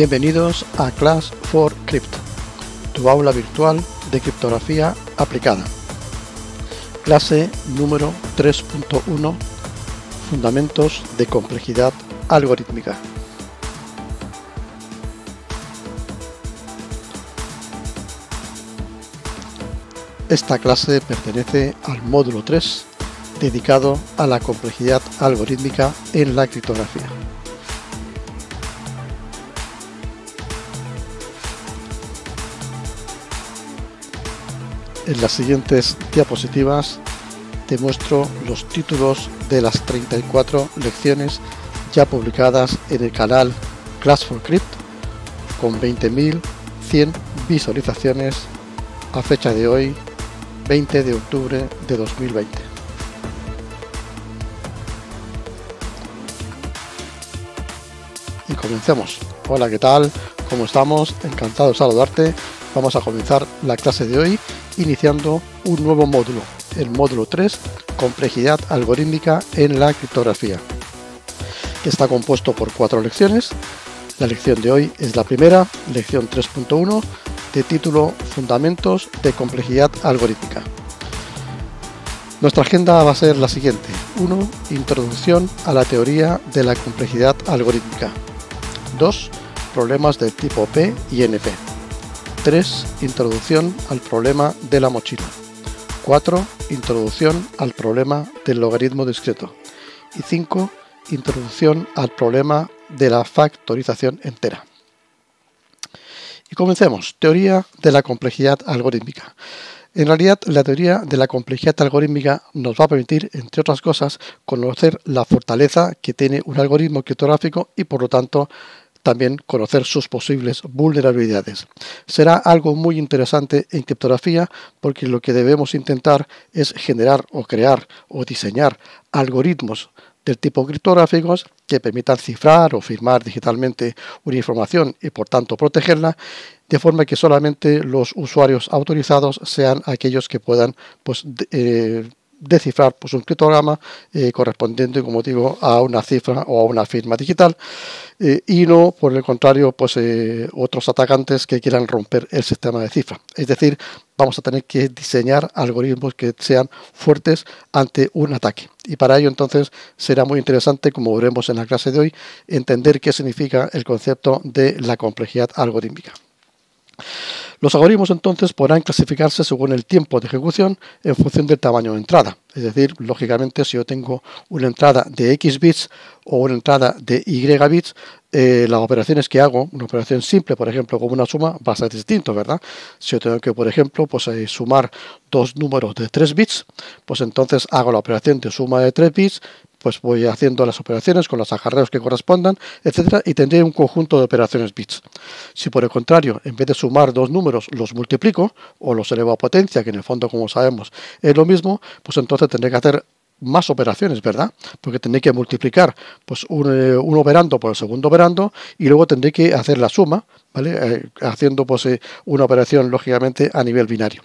Bienvenidos a Class for crypt tu aula virtual de criptografía aplicada. Clase número 3.1 Fundamentos de complejidad algorítmica. Esta clase pertenece al módulo 3 dedicado a la complejidad algorítmica en la criptografía. En las siguientes diapositivas te muestro los títulos de las 34 lecciones ya publicadas en el canal Class for Crypt con 20.100 visualizaciones a fecha de hoy 20 de octubre de 2020. Y comencemos. Hola, ¿qué tal? ¿Cómo estamos? Encantado de saludarte. Vamos a comenzar la clase de hoy iniciando un nuevo módulo, el módulo 3, complejidad algorítmica en la criptografía, que está compuesto por cuatro lecciones. La lección de hoy es la primera, lección 3.1, de título Fundamentos de complejidad algorítmica. Nuestra agenda va a ser la siguiente. 1. Introducción a la teoría de la complejidad algorítmica. 2. Problemas de tipo P y NP. 3. Introducción al problema de la mochila. 4. Introducción al problema del logaritmo discreto. Y 5. Introducción al problema de la factorización entera. Y comencemos. Teoría de la complejidad algorítmica. En realidad, la teoría de la complejidad algorítmica nos va a permitir, entre otras cosas, conocer la fortaleza que tiene un algoritmo criptográfico y, por lo tanto, también conocer sus posibles vulnerabilidades. Será algo muy interesante en criptografía porque lo que debemos intentar es generar o crear o diseñar algoritmos del tipo criptográficos que permitan cifrar o firmar digitalmente una información y por tanto protegerla, de forma que solamente los usuarios autorizados sean aquellos que puedan pues, eh, descifrar pues, un criptograma eh, correspondiente, como digo, a una cifra o a una firma digital, eh, y no, por el contrario, pues eh, otros atacantes que quieran romper el sistema de cifra. Es decir, vamos a tener que diseñar algoritmos que sean fuertes ante un ataque. Y para ello entonces será muy interesante, como veremos en la clase de hoy, entender qué significa el concepto de la complejidad algorítmica. Los algoritmos entonces podrán clasificarse según el tiempo de ejecución en función del tamaño de entrada. Es decir, lógicamente, si yo tengo una entrada de X bits o una entrada de Y bits, eh, las operaciones que hago, una operación simple, por ejemplo, como una suma, va a ser distinto, ¿verdad? Si yo tengo que, por ejemplo, pues eh, sumar dos números de 3 bits, pues entonces hago la operación de suma de 3 bits, pues voy haciendo las operaciones con los ajarreos que correspondan, etcétera, y tendré un conjunto de operaciones bits. Si por el contrario, en vez de sumar dos números, los multiplico o los elevo a potencia, que en el fondo, como sabemos, es lo mismo, pues entonces tendré que hacer más operaciones, ¿verdad? Porque tendré que multiplicar pues, eh, un, operando por el segundo operando y luego tendré que hacer la suma eh, haciendo una operación lógicamente a nivel binario.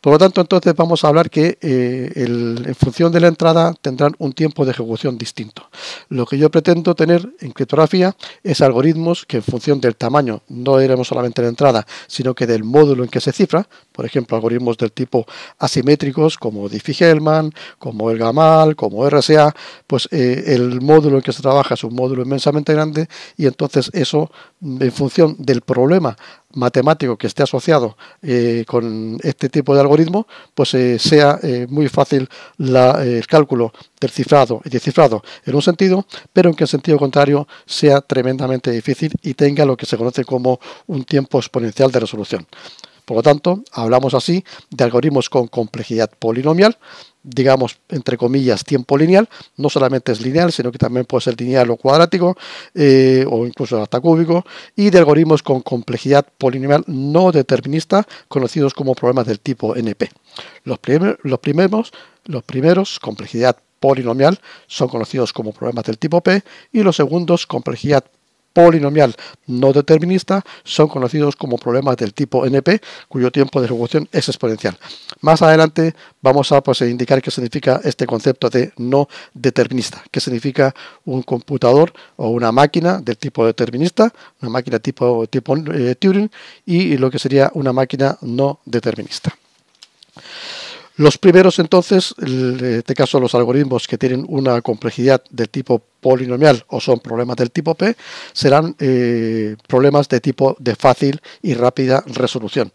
Por lo tanto, entonces vamos a hablar que eh, en función de la entrada tendrán un tiempo de ejecución distinto. Lo que yo pretendo tener en criptografía es algoritmos que en función del tamaño, no iremos solamente la entrada, sino que del módulo en que se cifra, por ejemplo, algoritmos del tipo asimétricos como Diffie-Hellman, como el Gamal, como RSA, pues eh, el módulo en que se trabaja es un módulo inmensamente grande y entonces eso en función del el problema matemático que esté asociado eh, con este tipo de algoritmo, pues eh, sea eh, muy fácil el cálculo del cifrado y descifrado en un sentido, pero en que el sentido contrario sea tremendamente difícil y tenga lo que se conoce como un tiempo exponencial de resolución. Por lo tanto, hablamos así de algoritmos con complejidad polinomial, digamos, entre comillas, tiempo lineal. No solamente es lineal, sino que también puede ser lineal o cuadrático, eh, o incluso hasta cúbico, y de algoritmos con complejidad polinomial no determinista, conocidos como problemas del tipo NP. Los, los primeros, los primeros, complejidad polinomial, son conocidos como problemas del tipo P, y los segundos, complejidad polinomial no determinista son conocidos como problemas del tipo NP, cuyo tiempo de ejecución es exponencial. Más adelante vamos a pues, indicar qué significa este concepto de no determinista, qué significa un computador o una máquina del tipo determinista, una máquina tipo, tipo eh, Turing y lo que sería una máquina no determinista. Los primeros entonces, en este caso los algoritmos que tienen una complejidad del tipo polinomial o son problemas del tipo P, serán eh, problemas de tipo de fácil y rápida resolución.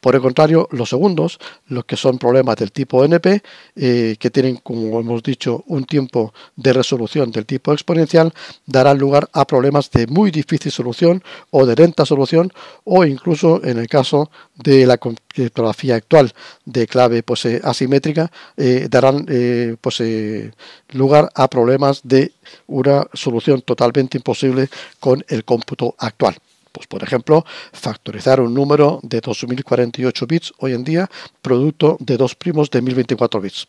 Por el contrario, los segundos, los que son problemas del tipo NP, eh, que tienen, como hemos dicho, un tiempo de resolución del tipo exponencial, darán lugar a problemas de muy difícil solución o de lenta solución, o incluso en el caso de la criptografía actual de clave pues, eh, asimétrica, darán pues, lugar a problemas de una solución totalmente imposible con el cómputo actual. Pues por ejemplo, factorizar un número de 2048 bits hoy en día, producto de dos primos de 1024 bits.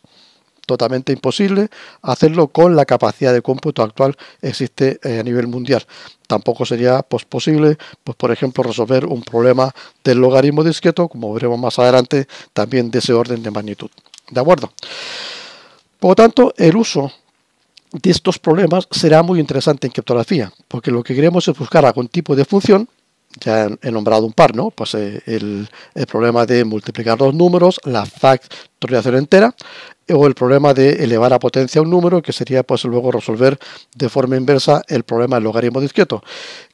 Totalmente imposible hacerlo con la capacidad de cómputo actual que existe eh, a nivel mundial. Tampoco sería pues, posible, pues, por ejemplo, resolver un problema del logaritmo discreto, como veremos más adelante, también de ese orden de magnitud. ¿De acuerdo? Por lo tanto, el uso de estos problemas será muy interesante en criptografía, porque lo que queremos es buscar algún tipo de función, ya he nombrado un par, ¿no? Pues eh, el, el, problema de multiplicar los números, la factorización entera, o el problema de elevar a potencia un número, que sería pues luego resolver de forma inversa el problema del logaritmo discreto.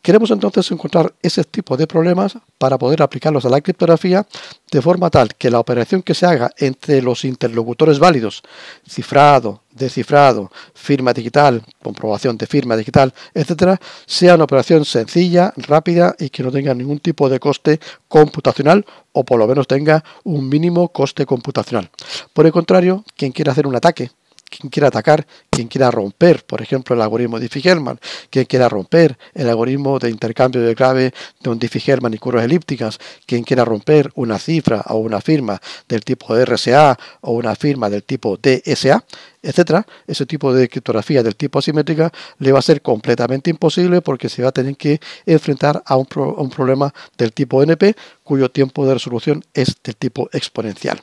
Queremos entonces encontrar ese tipo de problemas para poder aplicarlos a la criptografía de forma tal que la operación que se haga entre los interlocutores válidos, cifrado, descifrado, firma digital, comprobación de firma digital, etcétera, sea una operación sencilla, rápida y que no tenga ningún tipo de coste computacional o por lo menos tenga un mínimo coste computacional. Por el contrario, que quien quiera hacer un ataque, quien quiera atacar, quien quiera romper, por ejemplo, el algoritmo de Diffie-Hellman, quien quiera romper el algoritmo de intercambio de clave de Diffie-Hellman y curvas elípticas, quien quiera romper una cifra o una firma del tipo RSA o una firma del tipo DSA, etcétera, ese tipo de criptografía del tipo asimétrica le va a ser completamente imposible porque se va a tener que enfrentar a un problema del tipo NP cuyo tiempo de resolución es del tipo exponencial.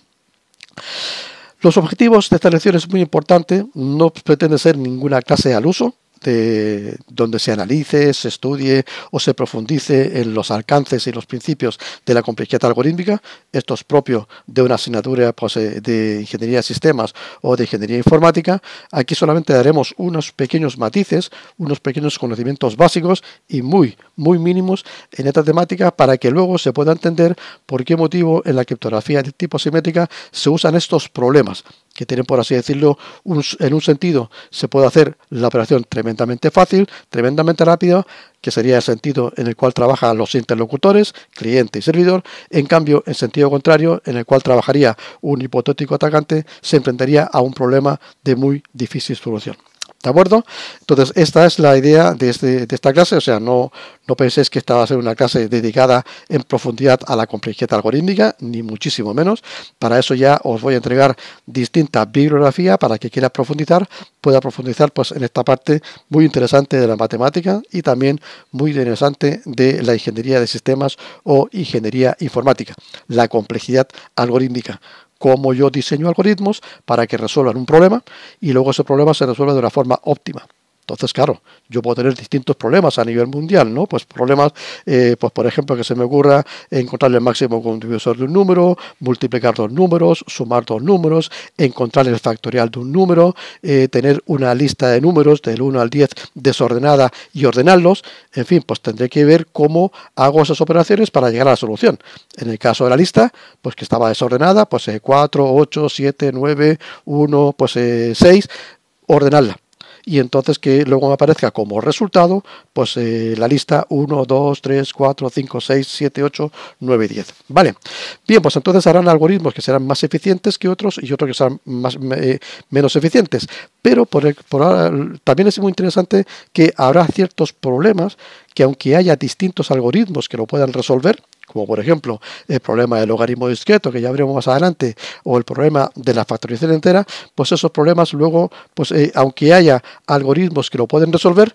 Los objetivos de esta lección es muy importante, no pretende ser ninguna clase al uso, donde se analice, se estudie o se profundice en los alcances y los principios de la complejidad algorítmica. Esto es propio de una asignatura pues, eh, de ingeniería de sistemas o de ingeniería informática. Aquí solamente daremos unos pequeños matices, unos pequeños conocimientos básicos y muy, muy mínimos en esta temática para que luego se pueda entender por qué motivo en la criptografía de tipo simétrica se usan estos problemas que tienen, por así decirlo, en un sentido se puede hacer la operación tremendamente fácil, tremendamente rápida, que sería el sentido en el cual trabajan los interlocutores, cliente y servidor. En cambio, en sentido contrario, en el cual trabajaría un hipotético atacante, se enfrentaría a un problema de muy difícil solución. ¿De acuerdo? Entonces, esta es la idea este, de, esta clase, o sea, no, no penséis que esta va a ser una clase dedicada en profundidad a la complejidad algorítmica, ni muchísimo menos. Para eso ya os voy a entregar distintas bibliografía para que quieras profundizar, pueda profundizar pues, en esta parte muy interesante de la matemática y también muy interesante de la ingeniería de sistemas o ingeniería informática, la complejidad algorítmica cómo yo diseño algoritmos para que resuelvan un problema y luego ese problema se resuelve de una forma óptima. Entonces, claro, yo puedo tener distintos problemas a nivel mundial, ¿no? Pues problemas, eh, pues por ejemplo, que se me ocurra encontrar el máximo divisor de un número, multiplicar dos números, sumar dos números, encontrar el factorial de un número, eh, tener una lista de números del 1 al 10 desordenada y ordenarlos. En fin, pues tendré que ver cómo hago esas operaciones para llegar a la solución. En el caso de la lista, pues que estaba desordenada, pues 4, 8, 7, 9, 1, pues 6, eh, ordenarla y entonces que luego me aparezca como resultado pues eh, la lista 1, 2, 3, 4, 5, 6, 7, 8, 9 y 10. Vale, bien, pues entonces harán algoritmos que serán más eficientes que otros y otros que serán más, eh, menos eficientes, pero por, por también es muy interesante que habrá ciertos problemas que aunque haya distintos algoritmos que lo puedan resolver, como por ejemplo el problema del logaritmo discreto que ya veremos más adelante, o el problema de la factorización entera, pues esos problemas luego, pues eh, aunque haya algoritmos que lo pueden resolver,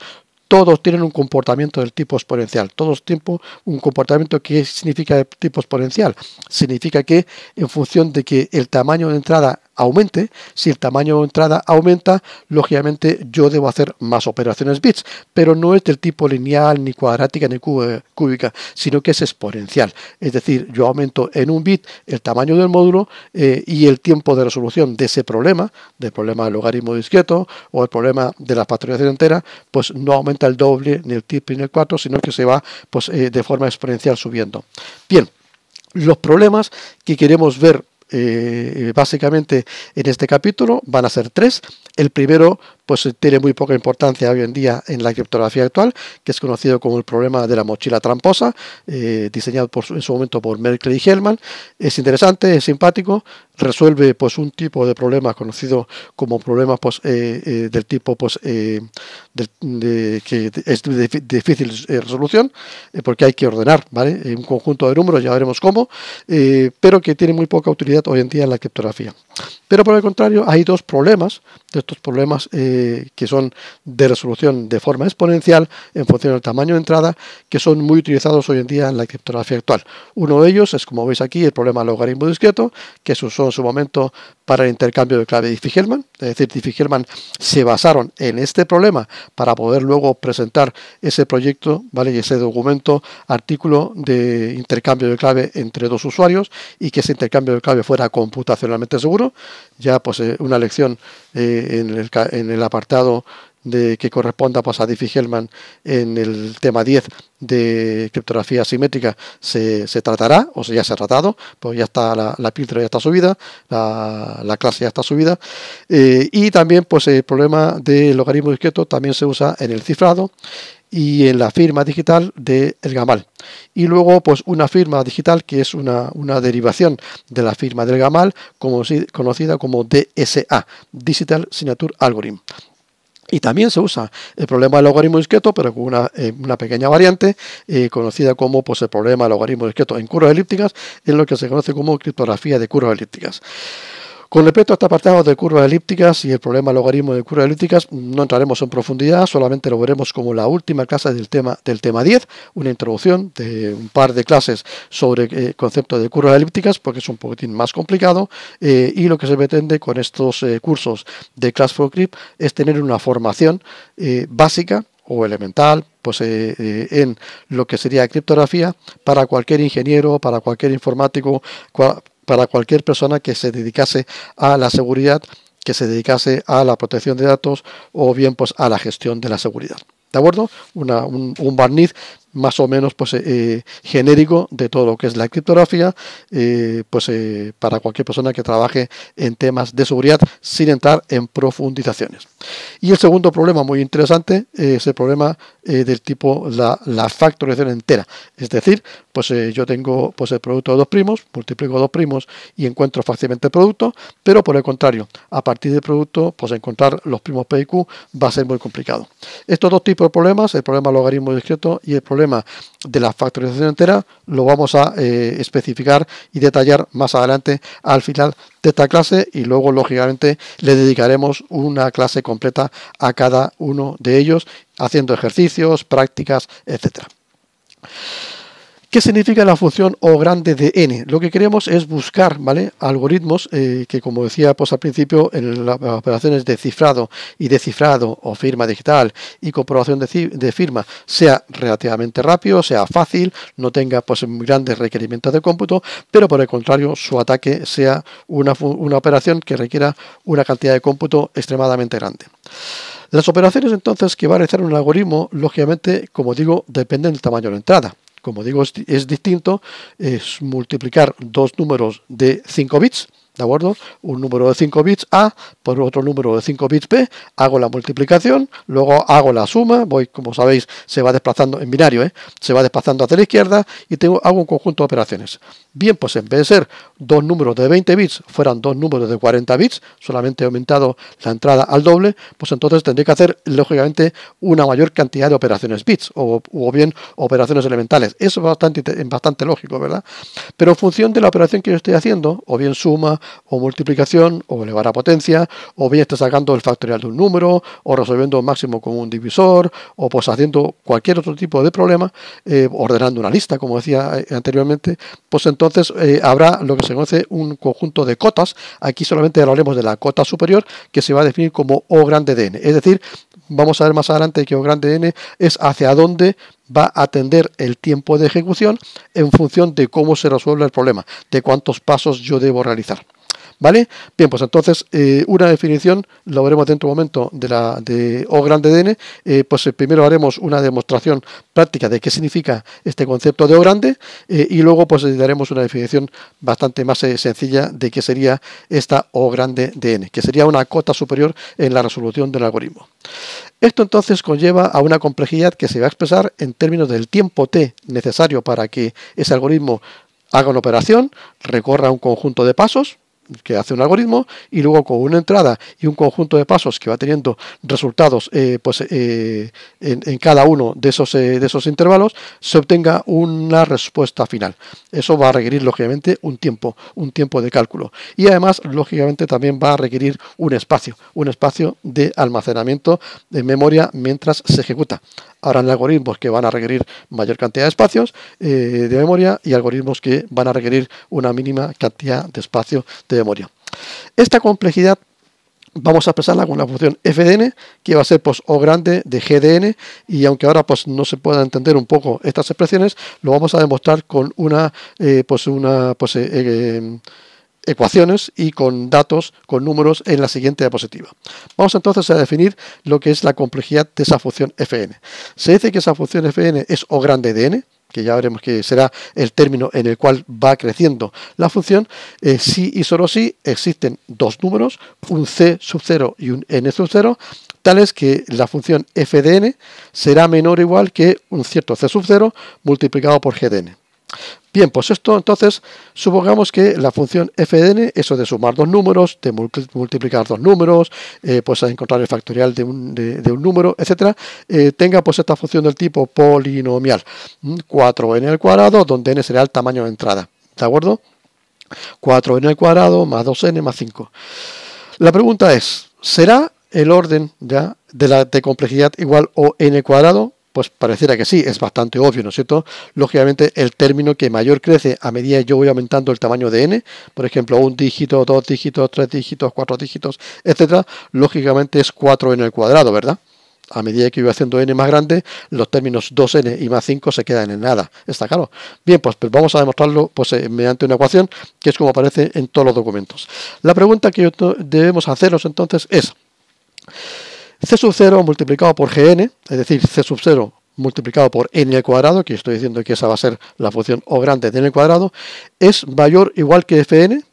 todos tienen un comportamiento del tipo exponencial. Todos tienen un comportamiento que significa tipo exponencial. Significa que en función de que el tamaño de entrada aumente, si el tamaño de entrada aumenta, lógicamente yo debo hacer más operaciones bits, pero no es del tipo lineal, ni cuadrática, ni cúbica, sino que es exponencial. Es decir, yo aumento en un bit el tamaño del módulo eh, y el tiempo de resolución de ese problema, del problema del logaritmo discreto o el problema de la factorización entera, pues no aumenta el doble, ni el tip ni el cuarto, sino que se va pues, eh, de forma exponencial subiendo. Bien, los problemas que queremos ver eh, eh, básicamente en este capítulo van a ser tres. El primero pues eh, tiene muy poca importancia hoy en día en la criptografía actual, que es conocido como el problema de la mochila tramposa, eh, diseñado por, en su momento por Merkel y Hellman. Es interesante, es simpático, resuelve pues un tipo de problema conocido como problemas pues, eh, del tipo pues, que es de, difícil resolución porque hay que ordenar ¿vale? un conjunto de números ya veremos cómo pero que tiene muy poca utilidad hoy en día en la criptografía pero por el contrario hay dos problemas de estos problemas que son de resolución de forma exponencial en función del tamaño de entrada, que son muy utilizados hoy en día en la criptografía actual. Uno de ellos es, como veis aquí, el problema logaritmo discreto, que se usó en su momento para el intercambio de clave Diffie-Hellman. Es decir, Diffie-Hellman se basaron en este problema para poder luego presentar ese proyecto, ¿vale? Y ese documento, artículo de intercambio de clave entre dos usuarios y que ese intercambio de clave fuera computacionalmente seguro. Ya pues eh, una lección eh, en, el, en el apartado de, que corresponda a Diffie-Hellman en el tema 10 de criptografía simétrica se, tratará, o ya se ha tratado, pues ya está la, la ya está subida, la, clase ya está subida, eh, y también pues el problema del logaritmo discreto también se usa en el cifrado y en la firma digital del de gamal. Y luego, pues una firma digital que es una, derivación de la firma del gamal, como, conocida como DSA, Digital Signature Algorithm. Y también se usa el problema del logaritmo discreto, pero con una, eh, pequeña variante, eh, conocida como pues, el problema del logaritmo discreto en curvas elípticas, en lo que se conoce como criptografía de curvas elípticas. Con respecto a este apartado de curvas elípticas y el problema logaritmo de curvas elípticas, no entraremos en profundidad, solamente lo veremos como la última clase del tema, del tema 10, una introducción de un par de clases sobre el eh, concepto de curvas elípticas, porque es un poquitín más complicado, eh, y lo que se pretende con estos eh, cursos de Class for Crypt es tener una formación básica o elemental, pues en lo que sería criptografía para cualquier ingeniero, para cualquier informático, para cualquier persona que se dedicase a la seguridad, que se dedicase a la protección de datos o bien pues a la gestión de la seguridad. ¿De acuerdo? un, un barniz más o menos pues, eh, eh, genérico de todo lo que es la criptografía, eh, pues, para cualquier persona que trabaje en temas de seguridad sin entrar en profundizaciones. Y el segundo problema muy interesante es el problema del tipo la, factorización entera. Es decir, pues yo tengo pues, el producto de dos primos, multiplico dos primos y encuentro fácilmente el producto, pero por el contrario, a partir del producto, pues encontrar los primos P y Q va a ser muy complicado. Estos dos tipos de problemas, el problema logaritmo discreto y el problema de la factorización entera lo vamos a eh, especificar y detallar más adelante al final de esta clase y luego lógicamente le dedicaremos una clase completa a cada uno de ellos haciendo ejercicios, prácticas, etcétera. ¿Qué significa la función O grande de n? Lo que queremos es buscar ¿vale? algoritmos eh, que, como decía pues, al principio, en las operaciones de cifrado y descifrado o firma digital y comprobación de, firma sea relativamente rápido, sea fácil, no tenga pues, grandes requerimientos de cómputo, pero por el contrario su ataque sea una, una operación que requiera una cantidad de cómputo extremadamente grande. Las operaciones entonces que va a realizar un algoritmo, lógicamente, como digo, dependen del tamaño de la entrada como digo, es, distinto, es multiplicar dos números de 5 bits, ¿de acuerdo? Un número de 5 bits A por otro número de 5 bits B, hago la multiplicación, luego hago la suma, voy, como sabéis, se va desplazando en binario, ¿eh? se va desplazando hacia la izquierda y tengo, hago un conjunto de operaciones. Bien, pues en vez de ser dos números de 20 bits, fueran dos números de 40 bits, solamente he aumentado la entrada al doble, pues entonces tendré que hacer, lógicamente, una mayor cantidad de operaciones bits, o, bien operaciones elementales. Eso es bastante, bastante lógico, ¿verdad? Pero en función de la operación que yo estoy haciendo, o bien suma, o multiplicación, o elevar a potencia, o bien estoy sacando el factorial de un número, o resolviendo máximo con un divisor, o pues haciendo cualquier otro tipo de problema, eh, ordenando una lista, como decía eh, anteriormente, pues entonces entonces eh, habrá lo que se conoce un conjunto de cotas. Aquí solamente hablaremos de la cota superior que se va a definir como O grande DN. n. Es decir, vamos a ver más adelante que O grande de n es hacia dónde va a atender el tiempo de ejecución en función de cómo se resuelve el problema, de cuántos pasos yo debo realizar. ¿Vale? Bien, pues entonces eh, una definición lo veremos dentro de un momento de la de O grande de n. Eh, pues eh, primero haremos una demostración práctica de qué significa este concepto de O grande y luego pues daremos una definición bastante más sencilla de qué sería esta O grande de n, que sería una cota superior en la resolución del algoritmo. Esto entonces conlleva a una complejidad que se va a expresar en términos del tiempo t necesario para que ese algoritmo haga una operación, recorra un conjunto de pasos, que hace un algoritmo y luego con una entrada y un conjunto de pasos que va teniendo resultados eh, pues, eh, en, cada uno de esos, eh, de esos intervalos se obtenga una respuesta final. Eso va a requerir lógicamente un tiempo, un tiempo de cálculo y además lógicamente también va a requerir un espacio, un espacio de almacenamiento de memoria mientras se ejecuta en algoritmos que van a requerir mayor cantidad de espacios eh, de memoria y algoritmos que van a requerir una mínima cantidad de espacio de memoria. Esta complejidad vamos a expresarla con la función fdn que va a ser pues o grande de gdn y aunque ahora pues no se pueda entender un poco estas expresiones lo vamos a demostrar con una eh, pues una pues eh, ecuaciones y con datos, con números en la siguiente diapositiva. Vamos entonces a definir lo que es la complejidad de esa función fn. Se dice que esa función fn es O grande de n, que ya veremos que será el término en el cual va creciendo la función, eh, si y solo si existen dos números, un c sub 0 y un n sub 0, tales que la función f de n será menor o igual que un cierto c sub 0 multiplicado por g de n. Bien, pues esto entonces supongamos que la función f de n, eso de sumar dos números, de multiplicar dos números, eh, pues encontrar el factorial de un, número, etcétera, eh, tenga pues esta función del tipo polinomial 4n al cuadrado, donde n será el tamaño de entrada. ¿De acuerdo? 4n al cuadrado más 2n más 5. La pregunta es, ¿será el orden de la de complejidad igual o n cuadrado? Pues pareciera que sí, es bastante obvio, ¿no es cierto? Lógicamente, el término que mayor crece a medida que yo voy aumentando el tamaño de n, por ejemplo, un dígito, dos dígitos, tres dígitos, cuatro dígitos, etcétera, lógicamente es 4 n al cuadrado, ¿verdad? a medida que voy haciendo n más grande, los términos 2n y más 5 se quedan en nada. ¿Está claro? Bien, pues, vamos a demostrarlo pues, eh, mediante una ecuación, que es como aparece en todos los documentos. La pregunta que debemos hacernos entonces es, C sub 0 multiplicado por Gn, es decir, C sub 0 multiplicado por n al cuadrado, que estoy diciendo que esa va a ser la función o grande de n al cuadrado, es mayor o igual que fn,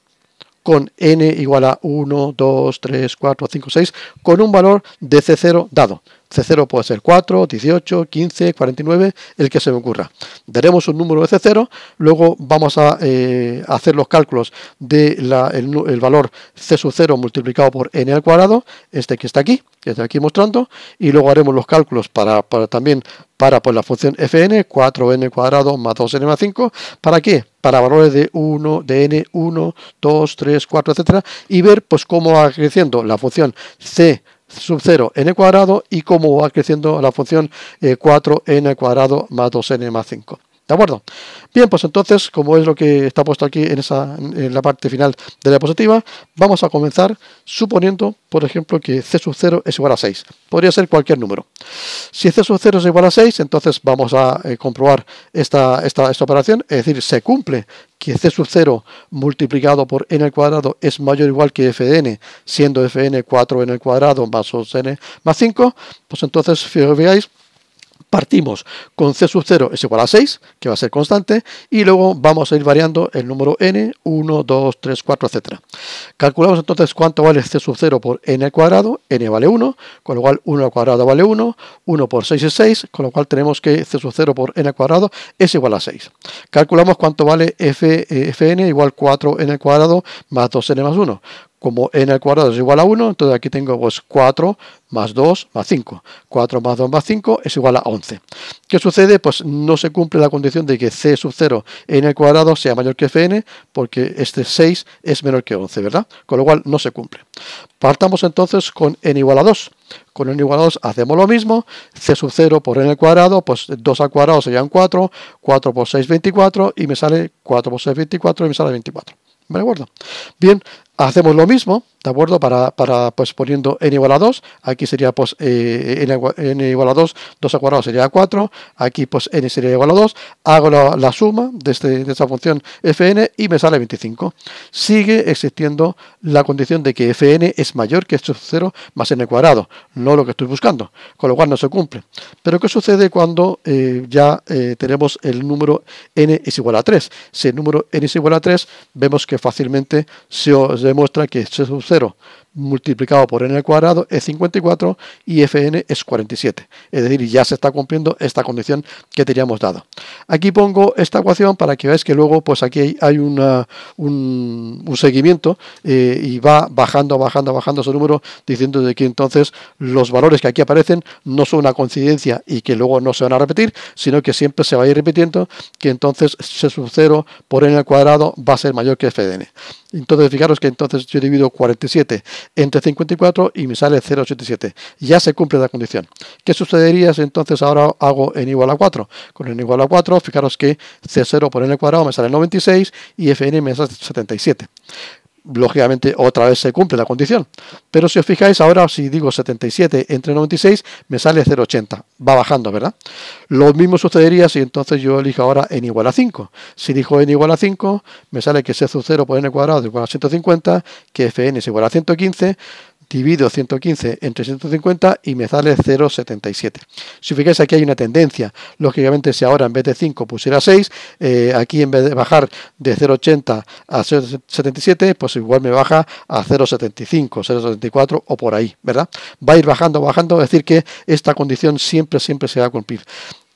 con n igual a 1, 2, 3, 4, 5, 6, con un valor de c0 dado. C0 puede ser 4, 18, 15, 49, el que se me ocurra. Daremos un número de C0, luego vamos eh, a hacer los cálculos del el valor C 0 multiplicado por n al cuadrado, este que está aquí, que está aquí mostrando, y luego haremos los cálculos para, también para la función fn, 4n cuadrado más 2n más 5, ¿para qué? Para valores de 1, de n, 1, 2, 3, 4, etcétera, y ver pues cómo va creciendo la función c sub 0 n cuadrado y cómo va creciendo la función 4n eh, cuadrado más 2n más 5. ¿De acuerdo? Bien, pues entonces, como es lo que está puesto aquí en, esa, la parte final de la diapositiva, vamos a comenzar suponiendo, por ejemplo, que C sub 0 es igual a 6. Podría ser cualquier número. Si C sub 0 es igual a 6, entonces vamos a eh, comprobar esta, operación, es decir, se cumple que C sub 0 multiplicado por n al cuadrado es mayor o igual que Fn, siendo fn 4n al cuadrado más 2n más 5, pues entonces, fijaos, veáis, partimos con c sub 0 es igual a 6, que va a ser constante, y luego vamos a ir variando el número n, 1, 2, 3, 4, etc. Calculamos entonces cuánto vale c sub 0 por n al cuadrado, n vale 1, con lo cual 1 al cuadrado vale 1, 1 por 6 es 6, con lo cual tenemos que c sub 0 por n al cuadrado es igual a 6. Calculamos cuánto vale f, eh, fn igual 4n al cuadrado más 2n más 1, como n al cuadrado es igual a 1, entonces aquí tengo pues, 4 más 2 más 5. 4 más 2 más 5 es igual a 11. ¿Qué sucede? Pues no se cumple la condición de que c sub 0 n al cuadrado sea mayor que fn, porque este 6 es menor que 11, ¿verdad? Con lo cual no se cumple. Partamos entonces con n igual a 2. Con n igual a 2 hacemos lo mismo, c sub 0 por n al cuadrado, pues 2 al cuadrado serían 4, 4 por 6 24 y me sale 4 por 6 24 y me sale 24. ¿Me acuerdo? Bien, Hacemos lo mismo, ¿de acuerdo? Para, pues poniendo n igual a 2, aquí sería pues eh, n, igual a 2, 2 al cuadrado sería 4, aquí pues n sería igual a 2, hago la, suma este, de, esta función fn y me sale 25. Sigue existiendo la condición de que fn es mayor que esto 0 más n cuadrado, no lo que estoy buscando, con lo cual no se cumple. Pero ¿qué sucede cuando eh, ya eh, tenemos el número n es igual a 3? Si el número n es igual a 3, vemos que fácilmente se, se demuestra que es un cero multiplicado por n al cuadrado es 54 y fn es 47. Es decir, ya se está cumpliendo esta condición que teníamos dado. Aquí pongo esta ecuación para que veáis que luego pues aquí hay un, seguimiento eh, y va bajando, bajando, bajando su número diciendo de que entonces los valores que aquí aparecen no son una coincidencia y que luego no se van a repetir, sino que siempre se va a ir repitiendo que entonces c sub 0 por n al cuadrado va a ser mayor que fn. Entonces fijaros que entonces yo divido 47 entre 54 y me sale 0,87. Ya se cumple la condición. ¿Qué sucedería si entonces ahora hago n igual a 4? Con n igual a 4, fijaros que C0 por n cuadrado me sale 96 y Fn me sale 77 lógicamente otra vez se cumple la condición. Pero si os fijáis, ahora si digo 77 entre 96, me sale 0,80. Va bajando, ¿verdad? Lo mismo sucedería si entonces yo elijo ahora n igual a 5. Si elijo n igual a 5, me sale que c 0 por n cuadrado es igual a 150, que fn es igual a 115 divido 115 entre 150 y me sale 0,77. Si fijáis aquí hay una tendencia, lógicamente si ahora en vez de 5 pusiera 6, eh, aquí en vez de bajar de 0,80 a 0,77, pues igual me baja a 0,75, 0,74 o por ahí, ¿verdad? Va a ir bajando, bajando, es decir que esta condición siempre, siempre se va a cumplir.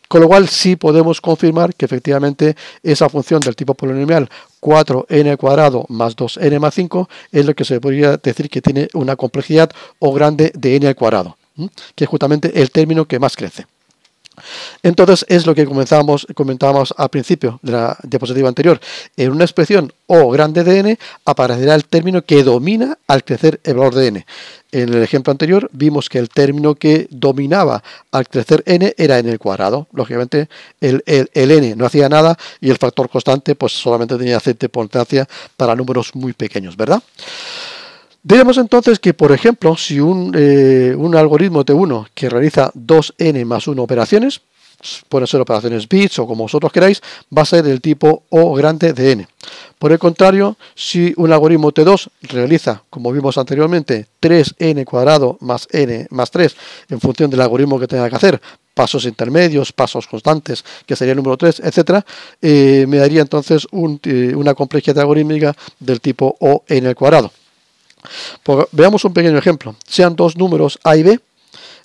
Con lo cual sí podemos confirmar que efectivamente esa función del tipo polinomial 4n cuadrado más 2n más 5 es lo que se podría decir que tiene una complejidad o grande de n al cuadrado, que es justamente el término que más crece. Entonces es lo que comenzamos, comentábamos al principio de la diapositiva anterior. En una expresión O grande de n aparecerá el término que domina al crecer el valor de n. En el ejemplo anterior vimos que el término que dominaba al crecer n era n al cuadrado. Lógicamente el, el, n no hacía nada y el factor constante pues solamente tenía aceite potencia para números muy pequeños, ¿verdad? Diremos entonces que, por ejemplo, si un, eh, algoritmo T1 que realiza 2n más 1 operaciones, pueden ser operaciones bits o como vosotros queráis, va a ser del tipo O grande de n. Por el contrario, si un algoritmo T2 realiza, como vimos anteriormente, 3n cuadrado más n más 3 en función del algoritmo que tenga que hacer, pasos intermedios, pasos constantes, que sería el número 3, etc., eh, me daría entonces eh, una complejidad algorítmica del tipo O n el cuadrado veamos un pequeño ejemplo. Sean dos números A y B.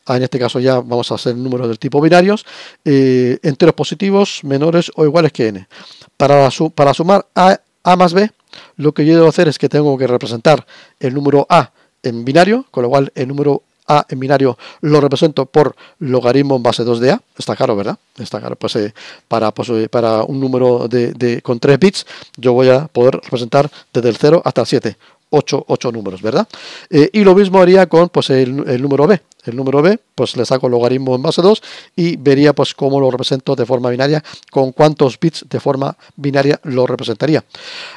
Ah, en este caso ya vamos a hacer números del tipo binarios, eh, enteros positivos menores o iguales que n. Para, para sumar a, a más b, lo que yo debo hacer es que tengo que representar el número a en binario, con lo cual el número a en binario lo represento por logaritmo en base 2 de A. Está claro, ¿verdad? Está claro Pues, eh, para, para un número de, con 3 bits, yo voy a poder representar desde el 0 hasta el 7. 8, números, ¿verdad? Eh, y lo mismo haría con pues, el, número B. El número B, pues le saco logaritmo en base 2 y vería pues cómo lo represento de forma binaria, con cuántos bits de forma binaria lo representaría.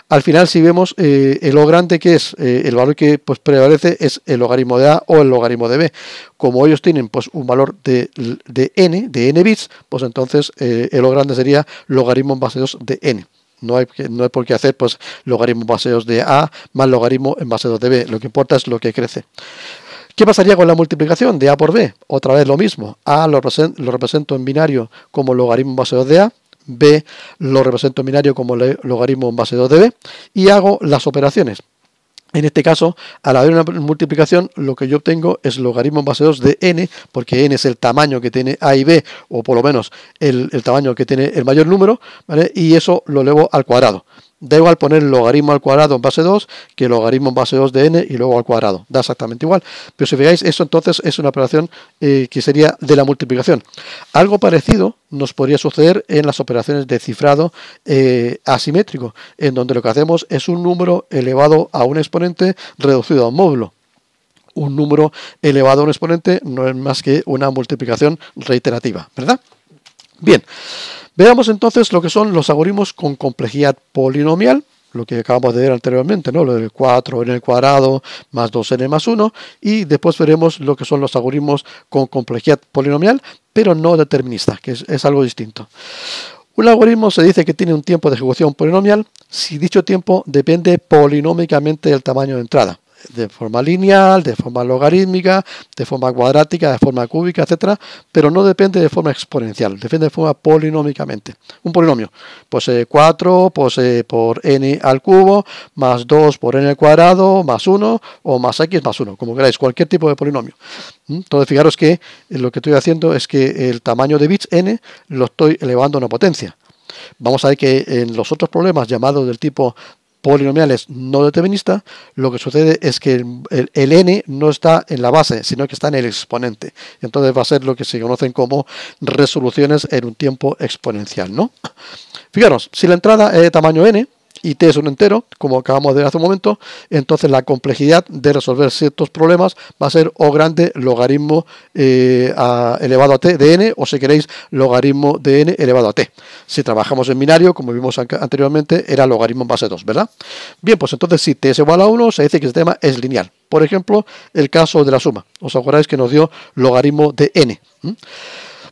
Al final, si vemos eh, el grande que es, eh, el valor que pues, prevalece es el logaritmo de A o el logaritmo de B. Como ellos tienen pues un valor de, n, de n bits, pues entonces eh, el grande sería logaritmo en base 2 de n. No hay, por qué hacer pues, logaritmo base de A más logaritmo en base 2 de B. Lo que importa es lo que crece. ¿Qué pasaría con la multiplicación de A por B? Otra vez lo mismo. A lo, represento en binario como logaritmo base 2 de A. B lo represento en binario como logaritmo en base 2 de B. Y hago las operaciones. En este caso, al haber una multiplicación, lo que yo obtengo es logaritmo base de n, porque n es el tamaño que tiene a y b, o por lo menos el, tamaño que tiene el mayor número, y eso lo elevo al cuadrado. Da igual poner el logaritmo al cuadrado en base 2 que el logaritmo en base 2 de n y luego al cuadrado. Da exactamente igual. Pero si veáis eso entonces es una operación eh, que sería de la multiplicación. Algo parecido nos podría suceder en las operaciones de cifrado eh, asimétrico, en donde lo que hacemos es un número elevado a un exponente reducido a un módulo un número elevado a un exponente no es más que una multiplicación reiterativa, ¿verdad? Bien, Veamos entonces lo que son los algoritmos con complejidad polinomial, lo que acabamos de ver anteriormente, ¿no? lo del 4 n el cuadrado más 2n más 1, y después veremos lo que son los algoritmos con complejidad polinomial, pero no determinista, que es algo distinto. Un algoritmo se dice que tiene un tiempo de ejecución polinomial si dicho tiempo depende polinómicamente del tamaño de entrada de forma lineal, de forma logarítmica, de forma cuadrática, de forma cúbica, etcétera, pero no depende de forma exponencial, depende de forma polinómicamente. Un polinomio, pues 4 eh, pues, eh, por n al cubo, más 2 por n al cuadrado, más 1, o más x más 1, como queráis, cualquier tipo de polinomio. ¿Mm? Entonces, fijaros que eh, lo que estoy haciendo es que el tamaño de bits n lo estoy elevando a una potencia. Vamos a ver que en los otros problemas llamados del tipo polinomiales no deterministas, lo que sucede es que el, n no está en la base, sino que está en el exponente. Entonces va a ser lo que se conocen como resoluciones en un tiempo exponencial. ¿no? Fijaros, si la entrada es de tamaño n, y t es un entero, como acabamos de ver hace un momento, entonces la complejidad de resolver ciertos problemas va a ser o grande logaritmo eh, elevado a t de n, o si queréis, logaritmo de n elevado a t. Si trabajamos en binario, como vimos anteriormente, era logaritmo en base 2, ¿verdad? Bien, pues entonces si t es igual a 1, se dice que el tema es lineal. Por ejemplo, el caso de la suma. ¿Os acordáis que nos dio logaritmo de n? ¿Mm?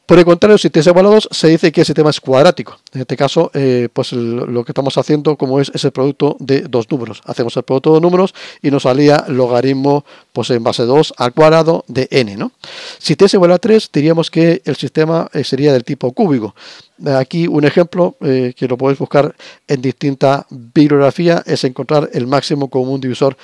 Por el contrario, si t es igual a 2, se dice que el sistema es cuadrático. En este caso, eh, pues lo que estamos haciendo como es, el producto de dos números. Hacemos el producto de dos números y nos salía logaritmo pues en base 2 al cuadrado de n. ¿no? Si t es igual a 3, diríamos que el sistema eh, sería del tipo cúbico. Eh, aquí un ejemplo que lo podéis buscar en distinta bibliografía es encontrar el máximo común divisor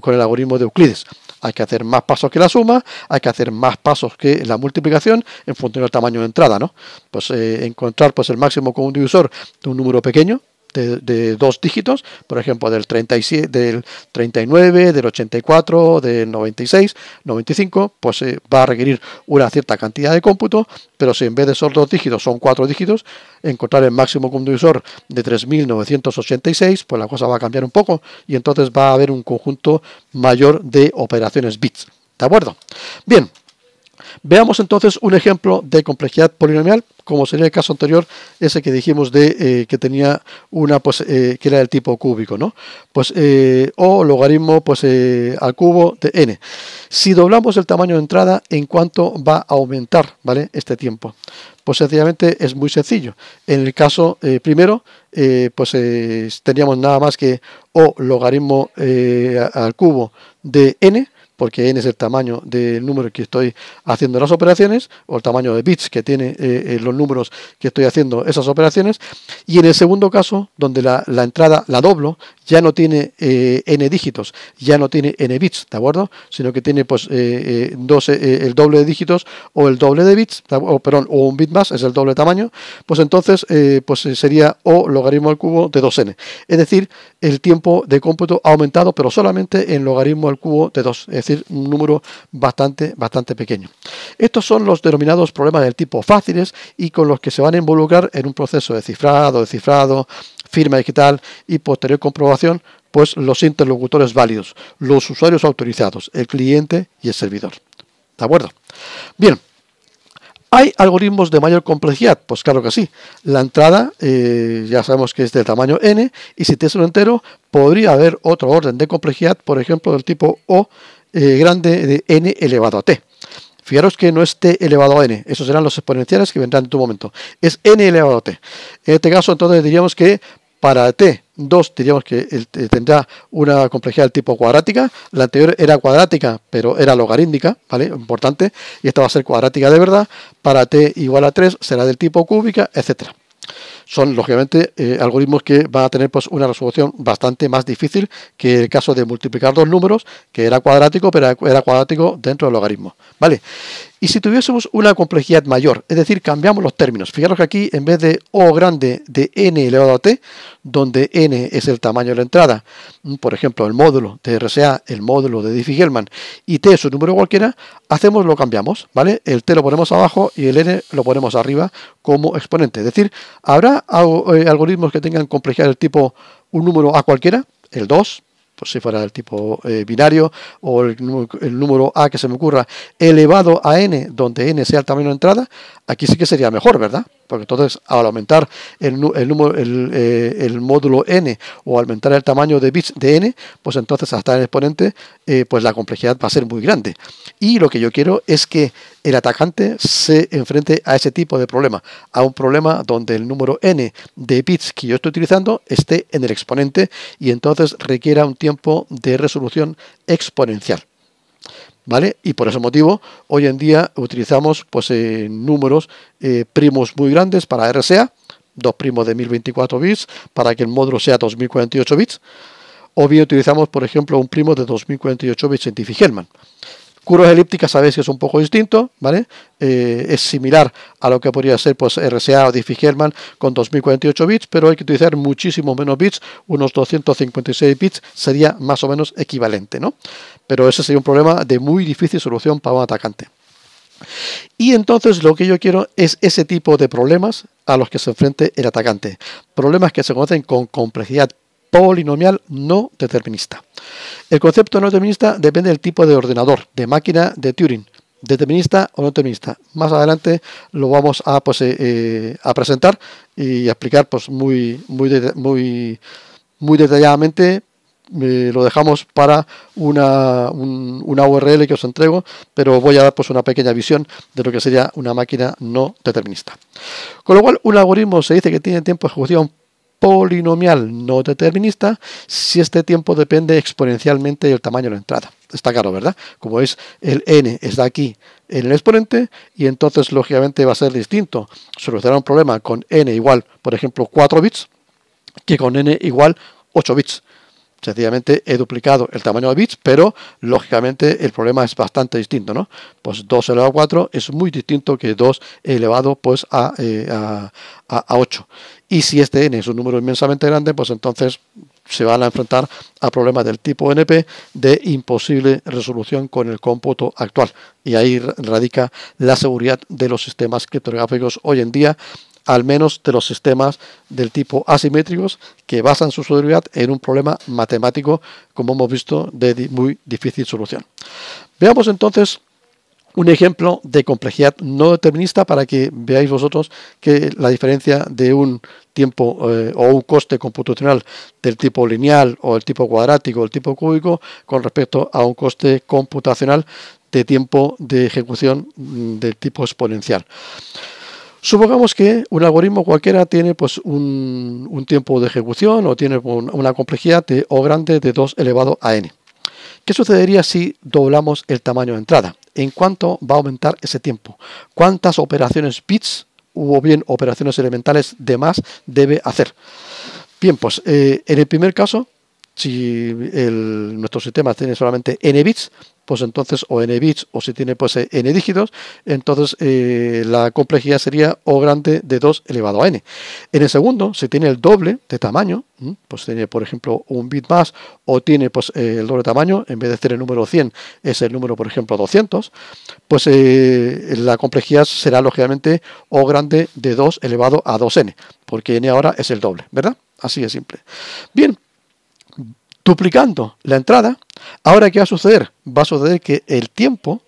con el algoritmo de Euclides hay que hacer más pasos que la suma, hay que hacer más pasos que la multiplicación en función del tamaño de entrada, ¿no? Pues eh, encontrar pues, el máximo un divisor de un número pequeño, de, dos dígitos, por ejemplo, del, 37, del 39, del 84, del 96, 95, pues eh, va a requerir una cierta cantidad de cómputo, pero si en vez de esos dos dígitos son cuatro dígitos, encontrar el máximo conductor de 3986, pues la cosa va a cambiar un poco y entonces va a haber un conjunto mayor de operaciones bits. ¿De acuerdo? Bien. Veamos entonces un ejemplo de complejidad polinomial, como sería el caso anterior, ese que dijimos de eh, que tenía una, pues, eh, que era del tipo cúbico, ¿no? Pues, eh, o logaritmo, pues, al cubo de n. Si doblamos el tamaño de entrada, ¿en cuánto va a aumentar, ¿vale? Este tiempo. Pues sencillamente es muy sencillo. En el caso primero, pues teníamos nada más que o logaritmo al cubo de n, porque n es el tamaño del número que estoy haciendo las operaciones, o el tamaño de bits que tiene eh, eh, los números que estoy haciendo esas operaciones. Y en el segundo caso, donde la, entrada la doblo, ya no tiene eh, n dígitos, ya no tiene n bits, ¿de acuerdo? Sino que tiene pues el doble de dígitos o el doble de bits, o, perdón, o un bit más, es el doble tamaño, pues entonces pues sería o logaritmo al cubo de 2n. Es decir, el tiempo de cómputo ha aumentado, pero solamente en logaritmo al cubo de 2. Es decir, un número bastante, bastante pequeño. Estos son los denominados problemas del tipo fáciles y con los que se van a involucrar en un proceso de cifrado, cifrado, firma digital y posterior comprobación, pues los interlocutores válidos, los usuarios autorizados, el cliente y el servidor. ¿De acuerdo? Bien. ¿Hay algoritmos de mayor complejidad? Pues claro que sí. La entrada eh, ya sabemos que es del tamaño n y si te es un entero podría haber otro orden de complejidad, por ejemplo del tipo O eh, grande de n elevado a t. Fijaros que no es t elevado a n, esos serán los exponenciales que vendrán en tu momento. Es n elevado a t. En este caso, entonces diríamos que para t 2 diríamos que eh, tendrá una complejidad del tipo cuadrática. La anterior era cuadrática, pero era logarítmica, ¿vale? Importante. Y esta va a ser cuadrática de verdad. Para t igual a 3 será del tipo cúbica, etcétera son lógicamente eh, algoritmos que van a tener pues una resolución bastante más difícil que el caso de multiplicar dos números, que era cuadrático, pero era cuadrático dentro del logaritmo. ¿Vale? Y si tuviésemos una complejidad mayor, es decir, cambiamos los términos. Fijaros que aquí en vez de O grande de n elevado a t, donde n es el tamaño de la entrada, mm, por ejemplo, el módulo de RSA, el módulo de Diffie-Hellman, y t es un número cualquiera, hacemos lo cambiamos, ¿vale? El t lo ponemos abajo y el n lo ponemos arriba como exponente. Es decir, habrá eh, algoritmos que tengan complejidad del tipo un número a cualquiera, el 2, por si fuera el tipo eh, binario, o el, número A que se me ocurra, elevado a n, donde n sea el tamaño de entrada, aquí sí que sería mejor, ¿verdad? Porque entonces al aumentar el, el, eh, el, módulo n o aumentar el tamaño de bits de n, pues entonces hasta el exponente, eh, pues la complejidad va a ser muy grande. Y lo que yo quiero es que el atacante se enfrente a ese tipo de problema, a un problema donde el número n de bits que yo estoy utilizando esté en el exponente y entonces requiera un tiempo de resolución exponencial. Y por ese motivo, hoy en día utilizamos pues, eh, números eh, primos muy grandes para RSA, dos primos de 1024 bits, para que el módulo sea 2048 bits, o bien utilizamos, por ejemplo, un primo de 2048 bits en Diffie-Hellman. Curvas elípticas sabéis que es un poco distinto, ¿vale? Eh, es similar a lo que podría ser pues, RSA o Diffie-Hellman con 2048 bits, pero hay que utilizar muchísimo menos bits, unos 256 bits sería más o menos equivalente, ¿no? Pero ese sería un problema de muy difícil solución para un atacante. Y entonces lo que yo quiero es ese tipo de problemas a los que se enfrente el atacante. Problemas que se conocen con complejidad polinomial no determinista. El concepto no determinista depende del tipo de ordenador, de máquina de Turing, determinista o no determinista. Más adelante lo vamos a, pues, eh, eh, a presentar y explicar pues, muy, muy, muy, muy detalladamente eh, lo dejamos para una, URL que os entrego, pero voy a dar pues, una pequeña visión de lo que sería una máquina no determinista. Con lo cual, un algoritmo se dice que tiene tiempo de ejecución polinomial no determinista si este tiempo depende exponencialmente del tamaño de la entrada. Está claro, ¿verdad? Como es el n está aquí en el exponente y entonces lógicamente va a ser distinto solucionar un problema con n igual, por ejemplo, 4 bits que con n igual 8 bits. Sencillamente he duplicado el tamaño de bits, pero lógicamente el problema es bastante distinto, ¿no? Pues 2 elevado a 4 es muy distinto que 2 elevado pues a, eh, a 8. Y si este n es un número inmensamente grande, pues entonces se van a enfrentar a problemas del tipo NP de imposible resolución con el cómputo actual. Y ahí radica la seguridad de los sistemas criptográficos hoy en día al menos de los sistemas del tipo asimétricos que basan su solidaridad en un problema matemático, como hemos visto, de muy difícil solución. Veamos entonces un ejemplo de complejidad no determinista para que veáis vosotros que la diferencia de un tiempo eh, o un coste computacional del tipo lineal o el tipo cuadrático o el tipo cúbico con respecto a un coste computacional de tiempo de ejecución mm, del tipo exponencial. Supongamos que un algoritmo cualquiera tiene pues, un, tiempo de ejecución o tiene una complejidad O grande de 2 elevado a n. ¿Qué sucedería si doblamos el tamaño de entrada? ¿En cuánto va a aumentar ese tiempo? ¿Cuántas operaciones bits o bien operaciones elementales de más debe hacer? Bien, pues eh, en el primer caso si el, nuestro sistema tiene solamente n bits, pues entonces o n bits o si tiene pues eh, n dígitos, entonces eh, la complejidad sería o grande de 2 elevado a n. En el segundo, si tiene el doble de tamaño, pues tiene por ejemplo un bit más o tiene pues eh, el doble tamaño, en vez de ser el número 100 es el número por ejemplo 200, pues la complejidad será lógicamente o grande de 2 elevado a 2n, porque n ahora es el doble, ¿verdad? Así de simple. Bien, duplicando la entrada, ahora ¿qué va a suceder? Va a suceder que el tiempo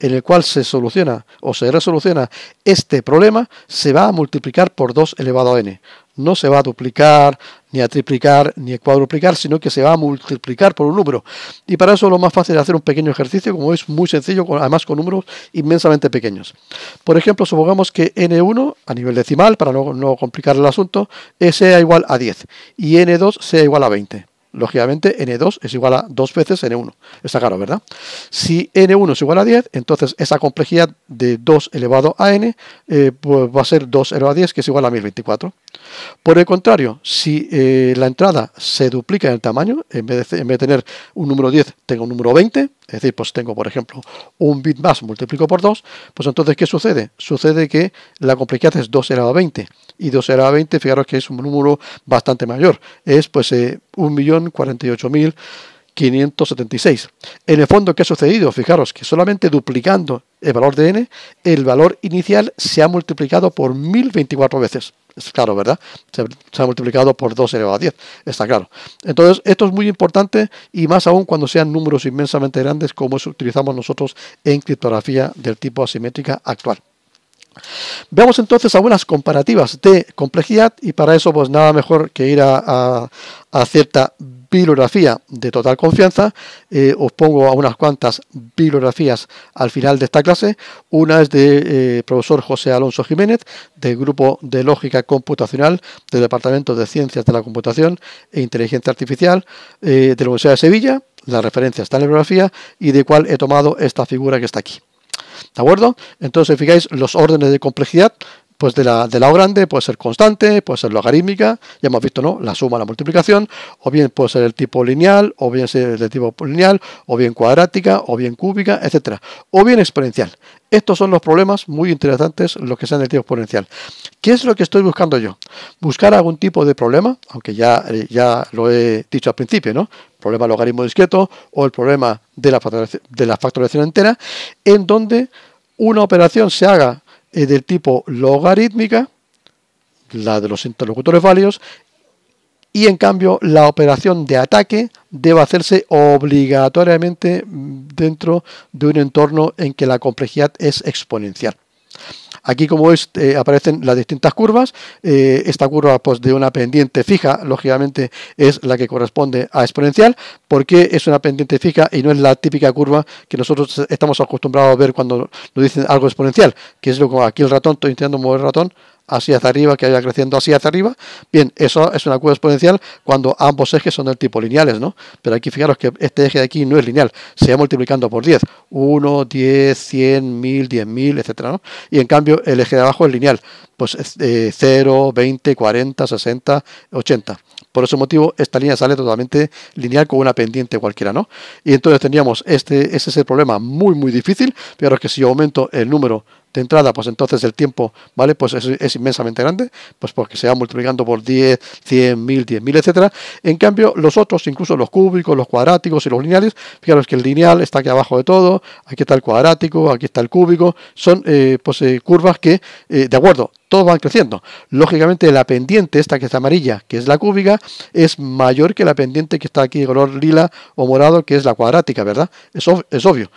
en el cual se soluciona o se resoluciona este problema se va a multiplicar por 2 elevado a n. No se va a duplicar, ni a triplicar, ni a cuadruplicar, sino que se va a multiplicar por un número. Y para eso lo más fácil es hacer un pequeño ejercicio, como es muy sencillo, además con números inmensamente pequeños. Por ejemplo, supongamos que n1 a nivel decimal, para no, no complicar el asunto, eh, sea igual a 10 y n2 sea igual a 20 lógicamente N2 es igual a 2 veces N1. Está claro, ¿verdad? Si N1 es igual a 10, entonces esa complejidad de 2 elevado a N eh, pues va a ser 2 elevado a 10, que es igual a 1024. Por el contrario, si eh, la entrada se duplica en el tamaño, en vez, de, en vez de tener un número 10, tengo un número 20, es decir, pues tengo, por ejemplo, un bit más multiplico por 2, pues entonces, ¿qué sucede? Sucede que la complejidad es 2 elevado a 20, y 2 elevado a 20, fijaros que es un número bastante mayor, es pues 1.048.000 eh, 576. En el fondo, ¿qué ha sucedido? Fijaros que solamente duplicando el valor de n, el valor inicial se ha multiplicado por 1024 veces. Es claro, ¿verdad? Se, ha multiplicado por 2 elevado a 10. Está claro. Entonces, esto es muy importante y más aún cuando sean números inmensamente grandes como eso utilizamos nosotros en criptografía del tipo asimétrica actual. Veamos entonces algunas comparativas de complejidad y para eso pues nada mejor que ir a, a, a cierta bibliografía de total confianza. Eh, os pongo a unas cuantas bibliografías al final de esta clase. Una es de eh, profesor José Alonso Jiménez, del grupo de lógica computacional del Departamento de Ciencias de la Computación e Inteligencia Artificial eh, de la Universidad de Sevilla. La referencia está en la bibliografía y de cual he tomado esta figura que está aquí. ¿De acuerdo? Entonces, fijáis los órdenes de complejidad pues de la, de O grande puede ser constante, puede ser logarítmica, ya hemos visto, ¿no? La suma, la multiplicación, o bien puede ser el tipo lineal, o bien ser de tipo lineal, o bien cuadrática, o bien cúbica, etcétera, o bien exponencial. Estos son los problemas muy interesantes, los que sean de tipo exponencial. ¿Qué es lo que estoy buscando yo? Buscar algún tipo de problema, aunque ya, eh, ya lo he dicho al principio, ¿no? problema logaritmo discreto o el problema de la de la factorización entera, en donde una operación se haga del tipo logarítmica, la de los interlocutores válidos, y en cambio la operación de ataque debe hacerse obligatoriamente dentro de un entorno en que la complejidad es exponencial. Aquí, como veis, eh, aparecen las distintas curvas. Eh, esta curva pues, de una pendiente fija, lógicamente, es la que corresponde a exponencial, porque es una pendiente fija y no es la típica curva que nosotros estamos acostumbrados a ver cuando nos dicen algo exponencial, que es lo que aquí el ratón, estoy intentando mover el ratón Así hacia arriba, que vaya creciendo así hacia arriba. Bien, eso es una curva exponencial cuando ambos ejes son del tipo lineales, ¿no? Pero aquí fijaros que este eje de aquí no es lineal, se va multiplicando por 10. 1, 10, 100, 1000, 10.000, etcétera, ¿no? Y en cambio el eje de abajo es lineal, pues 0, 20, 40, 60, 80. Por ese motivo, esta línea sale totalmente lineal con una pendiente cualquiera, ¿no? Y entonces tendríamos este, ese es el problema muy, muy difícil. Fijaros que si yo aumento el número entrada, pues entonces el tiempo, ¿vale? Pues es, inmensamente grande, pues porque se va multiplicando por 10, 100, 1000, 10.000, etcétera. En cambio, los otros, incluso los cúbicos, los cuadráticos y los lineales, fijaros que el lineal está aquí abajo de todo, aquí está el cuadrático, aquí está el cúbico, son eh, pues, eh, curvas que, eh, de acuerdo, todo van creciendo. Lógicamente la pendiente, esta que está amarilla, que es la cúbica, es mayor que la pendiente que está aquí de color lila o morado, que es la cuadrática, ¿verdad? eso es obvio.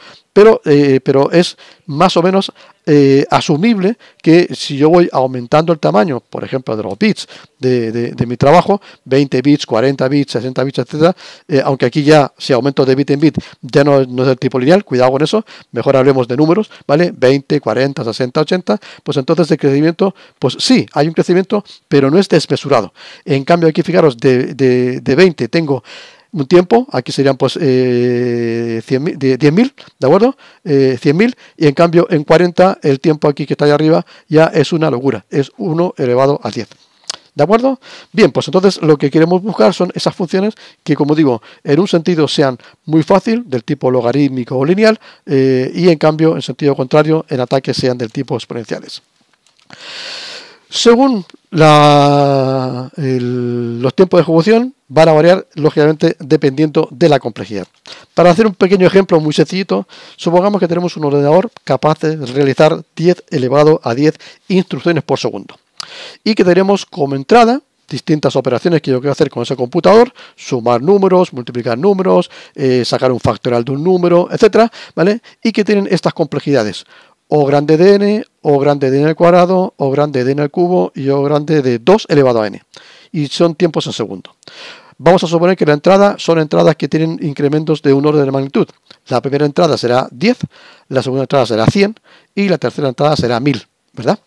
Eh, pero, es más o menos eh, asumible que si yo voy aumentando el tamaño, por ejemplo, de los bits de, mi trabajo, 20 bits, 40 bits, 60 bits, etc., eh, aunque aquí ya si aumento de bit en bit ya no, es del tipo lineal, cuidado con eso, mejor hablemos de números, ¿vale? 20, 40, 60, 80, pues entonces el crecimiento, pues sí, hay un crecimiento, pero no es desmesurado. En cambio, aquí fijaros, de 20 tengo un tiempo, aquí serían pues 10.000, eh, ¿de acuerdo? 100.000 eh, y en cambio en 40 el tiempo aquí que está allá arriba ya es una locura, es 1 elevado a 10. ¿De acuerdo? Bien, pues entonces lo que queremos buscar son esas funciones que, como digo, en un sentido sean muy fácil, del tipo logarítmico o lineal, eh, y en cambio, en sentido contrario, en ataque sean del tipo exponenciales. Según los tiempos de ejecución van a variar lógicamente dependiendo de la complejidad. Para hacer un pequeño ejemplo muy sencillo, supongamos que tenemos un ordenador capaz de realizar 10 elevado a 10 instrucciones por segundo y que tenemos como entrada distintas operaciones que yo quiero hacer con ese computador, sumar números, multiplicar números, eh, sacar un factorial de un número, etcétera, ¿vale? Y que tienen estas complejidades. O grande de n, O grande de n al cuadrado, O grande de n al cubo y O grande de 2 elevado a n. Y son tiempos en segundo. Vamos a suponer que la entrada son entradas que tienen incrementos de un orden de magnitud. La primera entrada será 10, la segunda entrada será 100 y la tercera entrada será 1000, ¿verdad?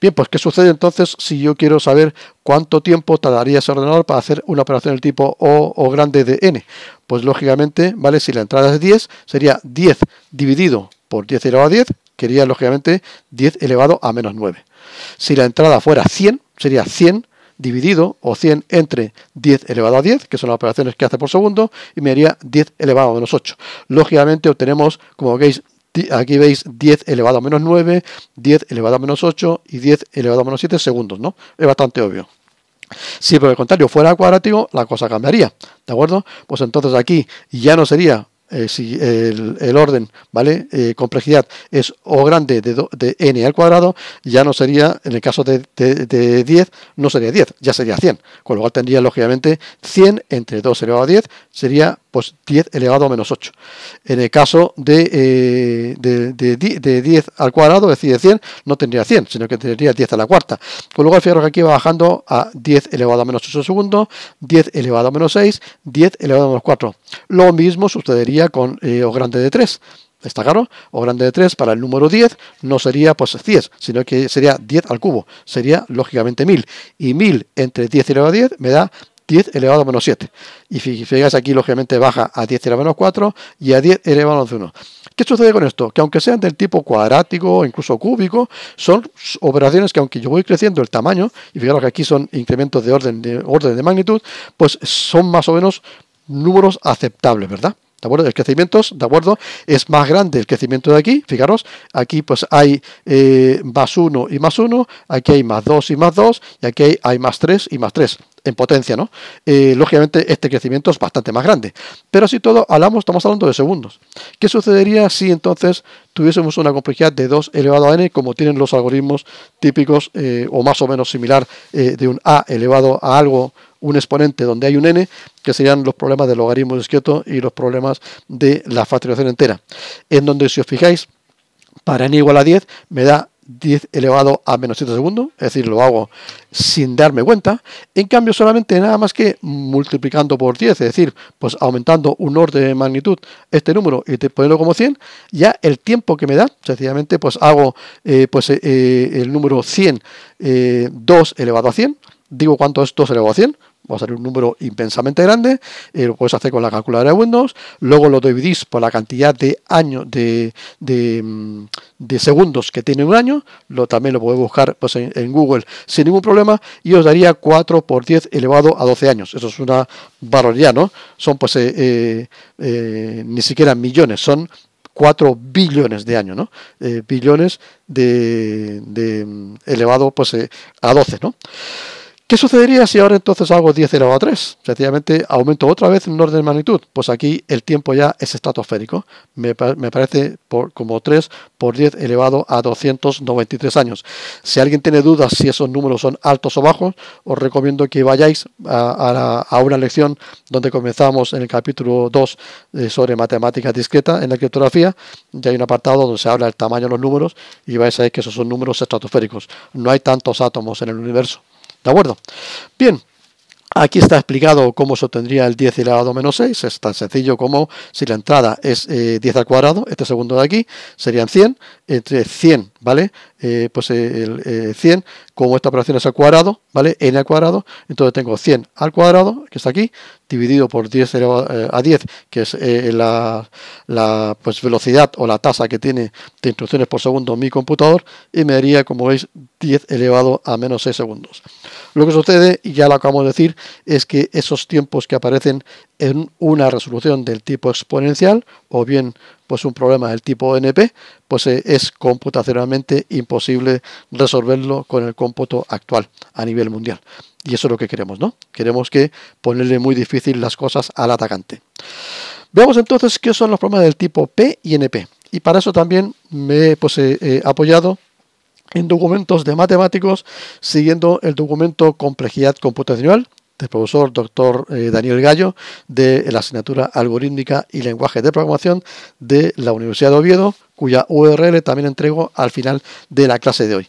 Bien, pues ¿qué sucede entonces si yo quiero saber cuánto tiempo tardaría ese ordenador para hacer una operación del tipo O, o grande de n? Pues lógicamente, ¿vale? Si la entrada es 10, sería 10 dividido por 10 elevado a 10, quería lógicamente 10 elevado a menos 9. Si la entrada fuera 100, sería 100 dividido o 100 entre 10 elevado a 10, que son las operaciones que hace por segundo, y me haría 10 elevado a menos 8. Lógicamente obtenemos, como veis, aquí veis 10 elevado a menos 9, 10 elevado a menos 8 y 10 elevado a menos 7 segundos, ¿no? Es bastante obvio. Si por el contrario fuera cuadrático, la cosa cambiaría, ¿de acuerdo? Pues entonces aquí ya no sería eh, si, el, orden, ¿vale? Eh, complejidad es O grande de, n al cuadrado, ya no sería, en el caso de, de, 10, no sería 10, ya sería 100, con lo cual tendría lógicamente 100 entre 2 elevado a 10, sería pues 10 elevado a menos 8. En el caso de, 10 eh, al cuadrado, es decir, de 100, no tendría 100, sino que tendría 10 a la cuarta. Con lo cual, fijaros que aquí va bajando a 10 elevado a menos 8 segundos, 10 elevado a menos 6, 10 elevado a menos 4. Lo mismo sucedería con eh, O grande de 3 está claro, o grande de 3 para el número 10 no sería pues 10, sino que sería 10 al cubo, sería lógicamente 1000. Y 1000 entre 10 y elevado a 10 me da 10 elevado a menos 7. Y fijáis aquí, lógicamente, baja a 10 elevado a menos 4 y a 10 elevado a menos 1. ¿Qué sucede con esto? Que aunque sean del tipo cuadrático, o incluso cúbico, son operaciones que aunque yo voy creciendo el tamaño, y fijaros que aquí son incrementos de orden de, orden de magnitud, pues son más o menos números aceptables, ¿verdad? ¿De acuerdo? El crecimiento, ¿de acuerdo? Es más grande el crecimiento de aquí, fijaros, aquí pues hay eh, más 1 y más 1, aquí hay más 2 y más 2, y aquí hay, más 3 y más 3 en potencia, ¿no? Eh, lógicamente este crecimiento es bastante más grande. Pero si todo hablamos, estamos hablando de segundos. ¿Qué sucedería si entonces tuviésemos una complejidad de 2 elevado a n como tienen los algoritmos típicos eh, o más o menos similar de un a elevado a algo un exponente donde hay un n, que serían los problemas del logaritmo de y los problemas de la factorización entera. En donde, si os fijáis, para n igual a 10 me da 10 elevado a menos 7 segundos, es decir, lo hago sin darme cuenta, en cambio solamente nada más que multiplicando por 10, es decir, pues aumentando un orden de magnitud este número y te como 100, ya el tiempo que me da, sencillamente pues hago eh, pues eh, eh, el número 100, 2 elevado a 100, digo cuánto es 2 elevado a 100, va a ser un número inmensamente grande, eh, lo puedes hacer con la calculadora de Windows, luego lo dividís por la cantidad de años, de, mm, de, segundos que tiene un año, lo, también lo podéis buscar pues, en, Google sin ningún problema, y os daría 4 por 10 elevado a 12 años, eso es una barbaridad, ¿no? Son pues eh, eh, ni siquiera millones, son 4 billones de años, ¿no? billones de, de, mm, elevado pues a 12, ¿no? ¿Qué sucedería si ahora entonces hago 10 elevado a 3? Sencillamente aumento otra vez en orden de magnitud. Pues aquí el tiempo ya es estratosférico. Me, parece como 3 por 10 elevado a 293 años. Si alguien tiene dudas si esos números son altos o bajos, os recomiendo que vayáis a, una lección donde comenzamos en el capítulo 2 eh, sobre matemáticas discreta en la criptografía. Ya hay un apartado donde se habla del tamaño de los números y vais a ver que esos son números estratosféricos. No hay tantos átomos en el universo. ¿De acuerdo? Bien. Aquí está explicado cómo se obtendría el 10 elevado menos 6. Es tan sencillo como si la entrada es 10 eh, al cuadrado, este segundo de aquí, serían 100. Entre 100, ¿vale? Eh, pues eh, el 100, como esta operación es al cuadrado, ¿vale? n al cuadrado, entonces tengo 100 al cuadrado, que está aquí, dividido por 10 eh, a 10, que es eh, eh, la, pues, velocidad o la tasa que tiene de instrucciones por segundo mi computador, y me daría, como veis, 10 elevado a menos 6 segundos. Lo que sucede, y ya lo acabo de decir, es que esos tiempos que aparecen en una resolución del tipo exponencial, o bien pues un problema del tipo NP, pues es computacionalmente imposible resolverlo con el cómputo actual a nivel mundial. Y eso es lo que queremos, ¿no? Queremos que ponerle muy difícil las cosas al atacante. Veamos entonces qué son los problemas del tipo P y NP. Y para eso también me pues, he apoyado en documentos de matemáticos siguiendo el documento Complejidad Computacional del profesor doctor eh, Daniel Gallo de la asignatura Algorítmica y Lenguaje de Programación de la Universidad de Oviedo, cuya URL también entrego al final de la clase de hoy.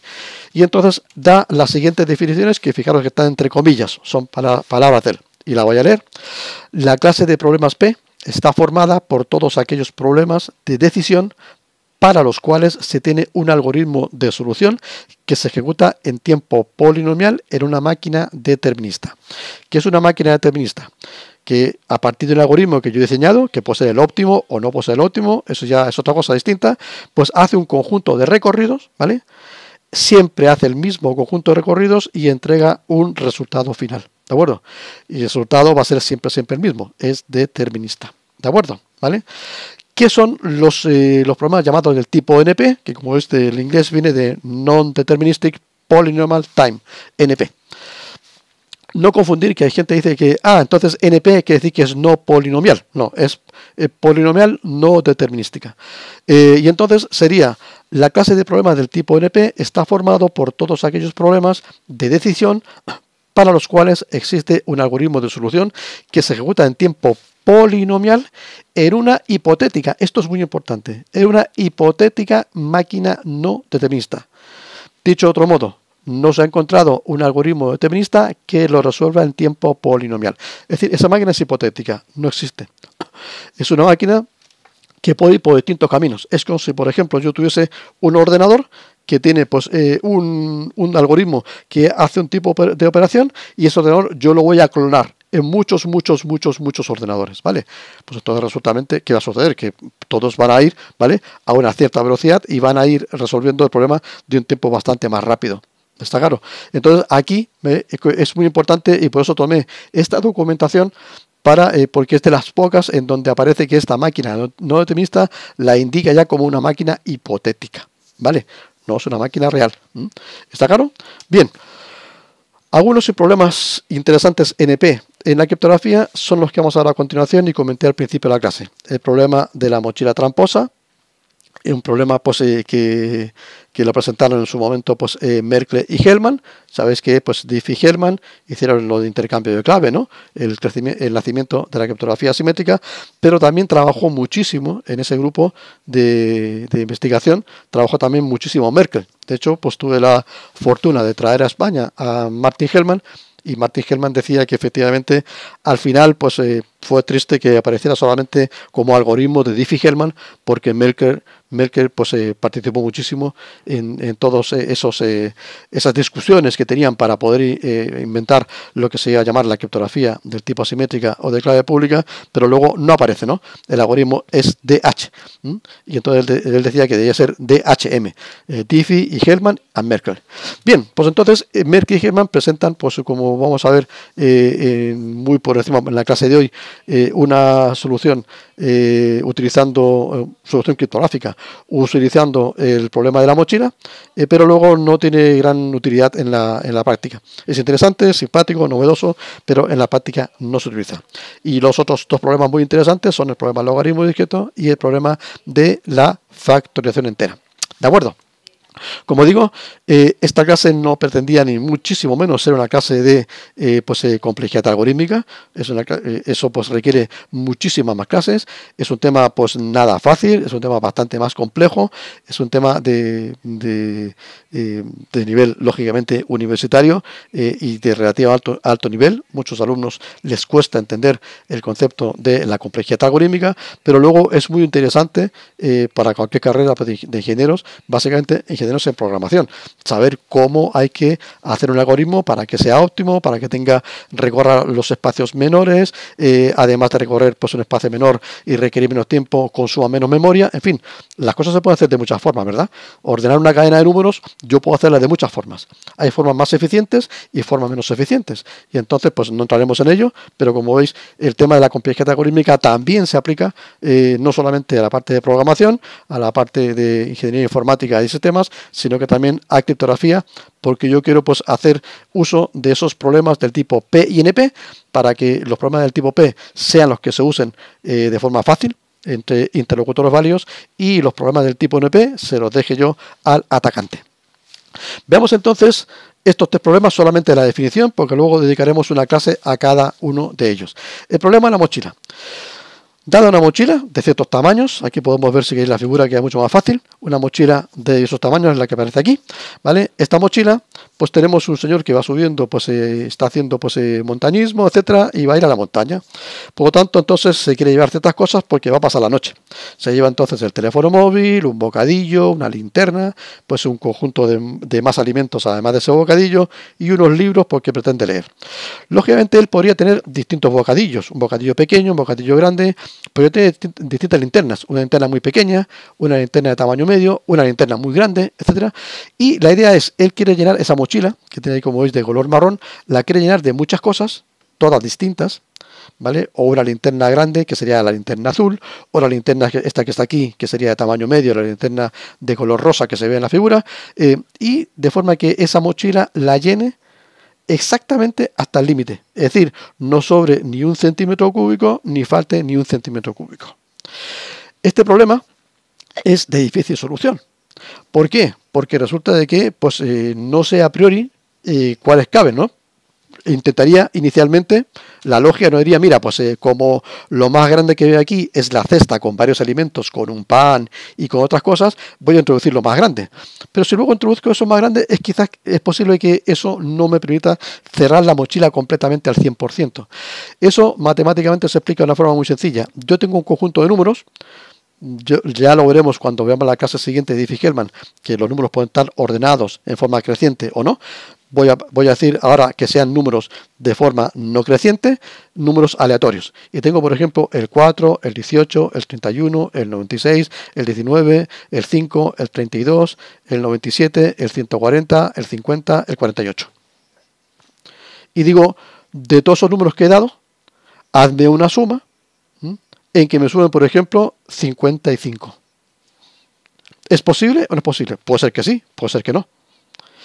Y entonces da las siguientes definiciones que fijaros que están entre comillas, son para, palabras del, Y la voy a leer. La clase de problemas P está formada por todos aquellos problemas de decisión para los cuales se tiene un algoritmo de solución que se ejecuta en tiempo polinomial en una máquina determinista. ¿Qué es una máquina determinista? Que a partir del algoritmo que yo he diseñado, que puede ser el óptimo o no puede ser el óptimo, eso ya es otra cosa distinta, pues hace un conjunto de recorridos, ¿vale? siempre hace el mismo conjunto de recorridos y entrega un resultado final. ¿De acuerdo? Y el resultado va a ser siempre, siempre el mismo. Es determinista. ¿De acuerdo? ¿Vale? ¿Qué son los, problemas eh, los problemas llamados del tipo NP? Que como es el inglés viene de Non-Deterministic Polynomial Time, NP. No confundir que hay gente que dice que, ah, entonces NP quiere decir que es no polinomial. No, es eh, polinomial no determinística. Eh, y entonces sería la clase de problemas del tipo NP está formado por todos aquellos problemas de decisión para los cuales existe un algoritmo de solución que se ejecuta en tiempo polinomial en una hipotética, esto es muy importante, en una hipotética máquina no determinista. Dicho de otro modo, no se ha encontrado un algoritmo determinista que lo resuelva en tiempo polinomial. Es decir, esa máquina es hipotética, no existe. Es una máquina que puede ir por distintos caminos. Es como si, por ejemplo, yo tuviese un ordenador que tiene pues eh, un, algoritmo que hace un tipo de operación y ese ordenador yo lo voy a clonar en muchos, muchos, muchos, muchos ordenadores, ¿vale? Pues entonces resulta que va a suceder? Que todos van a ir, ¿vale? A una cierta velocidad y van a ir resolviendo el problema de un tiempo bastante más rápido. Está claro. Entonces aquí es muy importante y por eso tomé esta documentación eh, porque es de las pocas en donde aparece que esta máquina no determinista la indica ya como una máquina hipotética. ¿Vale? No es una máquina real. ¿Está claro? Bien. Algunos problemas interesantes NP en la criptografía son los que vamos a ver a continuación y comenté al principio de la clase. El problema de la mochila tramposa, un problema pues, eh, que, lo presentaron en su momento pues, eh, Merkel y Hellman. Sabéis que pues, Diff y Hellman hicieron lo de intercambio de clave, ¿no? el, nacimiento de la criptografía asimétrica, pero también trabajó muchísimo en ese grupo de, investigación, trabajó también muchísimo Merkel. De hecho, pues tuve la fortuna de traer a España a Martin Hellman y Martin Hellman decía que efectivamente al final pues... Eh, fue triste que apareciera solamente como algoritmo de Diffie-Hellman, porque Merkel pues, eh, participó muchísimo en, en todas eh, eh, esas discusiones que tenían para poder inventar lo que se iba a llamar la criptografía del tipo asimétrica o de clave pública, pero luego no aparece, ¿no? El algoritmo es DH. Y entonces él, decía que debía ser DHM, Diffie y Hellman a Merkel. Bien, pues entonces Merkel y Hellman presentan, pues como vamos a ver muy por encima en la clase de hoy, eh, una solución eh, utilizando eh, solución criptográfica, utilizando el problema de la mochila, pero luego no tiene gran utilidad en la, en la práctica. Es interesante, simpático, novedoso, pero en la práctica no se utiliza. Y los otros dos problemas muy interesantes son el problema del logaritmo discreto y el problema de la factorización entera. ¿De acuerdo? Como digo, eh, esta clase no pretendía ni muchísimo menos ser una clase de eh, pues, eh, complejidad algorítmica, eso pues, requiere muchísimas más clases, es un tema pues nada fácil, es un tema bastante más complejo, es un tema de, nivel lógicamente universitario y de relativo alto, alto nivel, muchos alumnos les cuesta entender el concepto de la complejidad algorítmica, pero luego es muy interesante para cualquier carrera pues, de ingenieros, básicamente ingenieros en programación. Saber cómo hay que hacer un algoritmo para que sea óptimo, para que tenga, recorra los espacios menores, eh, además de recorrer pues, un espacio menor y requerir menos tiempo, consuma menos memoria, en fin, las cosas se pueden hacer de muchas formas, ¿verdad? Ordenar una cadena de números, yo puedo hacerla de muchas formas. Hay formas más eficientes y formas menos eficientes. Y entonces, pues no entraremos en ello, pero como veis, el tema de la complejidad algorítmica también se aplica eh, no solamente a la parte de programación, a la parte de ingeniería informática y sistemas, sino que también a criptografía, porque yo quiero pues, hacer uso de esos problemas del tipo P y NP, para que los problemas del tipo P sean los que se usen eh, de forma fácil entre interlocutores válidos y los problemas del tipo NP se los deje yo al atacante. Veamos entonces estos tres problemas, solamente la definición, porque luego dedicaremos una clase a cada uno de ellos. El problema de la mochila. Dada una mochila de ciertos tamaños, aquí podemos ver si queréis la figura que es mucho más fácil, una mochila de esos tamaños es la que aparece aquí, ¿vale? Esta mochila pues tenemos un señor que va subiendo, pues eh, está haciendo pues eh, montañismo, etcétera, y va a ir a la montaña. Por lo tanto, entonces se quiere llevar ciertas cosas porque va a pasar la noche. Se lleva entonces el teléfono móvil, un bocadillo, una linterna, pues un conjunto de, más alimentos además de ese bocadillo y unos libros porque pues, pretende leer. Lógicamente él podría tener distintos bocadillos, un bocadillo pequeño, un bocadillo grande, pero tiene distintas linternas, una linterna muy pequeña, una linterna de tamaño medio, una linterna muy grande, etcétera, y la idea es él quiere llenar esa montaña mochila que tiene ahí como veis de color marrón, la quiere llenar de muchas cosas, todas distintas, ¿vale? O una linterna grande, que sería la linterna azul, o la linterna esta que está aquí, que sería de tamaño medio, la linterna de color rosa que se ve en la figura, eh, y de forma que esa mochila la llene exactamente hasta el límite, es decir, no sobre ni un centímetro cúbico, ni falte ni un centímetro cúbico. Este problema es de difícil solución, ¿Por qué? Porque resulta de que pues, eh, no sé a priori eh, cuáles caben, ¿no? Intentaría inicialmente, la lógica no diría, mira, pues eh, como lo más grande que veo aquí es la cesta con varios alimentos, con un pan y con otras cosas, voy a introducir lo más grande. Pero si luego introduzco eso más grande, es quizás es posible que eso no me permita cerrar la mochila completamente al 100%. Eso matemáticamente se explica de una forma muy sencilla. Yo tengo un conjunto de números, ya lo veremos cuando veamos la clase siguiente de Diffie-Hellman, que los números pueden estar ordenados en forma creciente o no. Voy a, voy a decir ahora que sean números de forma no creciente, números aleatorios. Y tengo, por ejemplo, el 4, el 18, el 31, el 96, el 19, el 5, el 32, el 97, el 140, el 50, el 48. Y digo, de todos esos números que he dado, hazme una suma en que me suben, por ejemplo, 55. ¿Es posible o no es posible? Puede ser que sí, puede ser que no.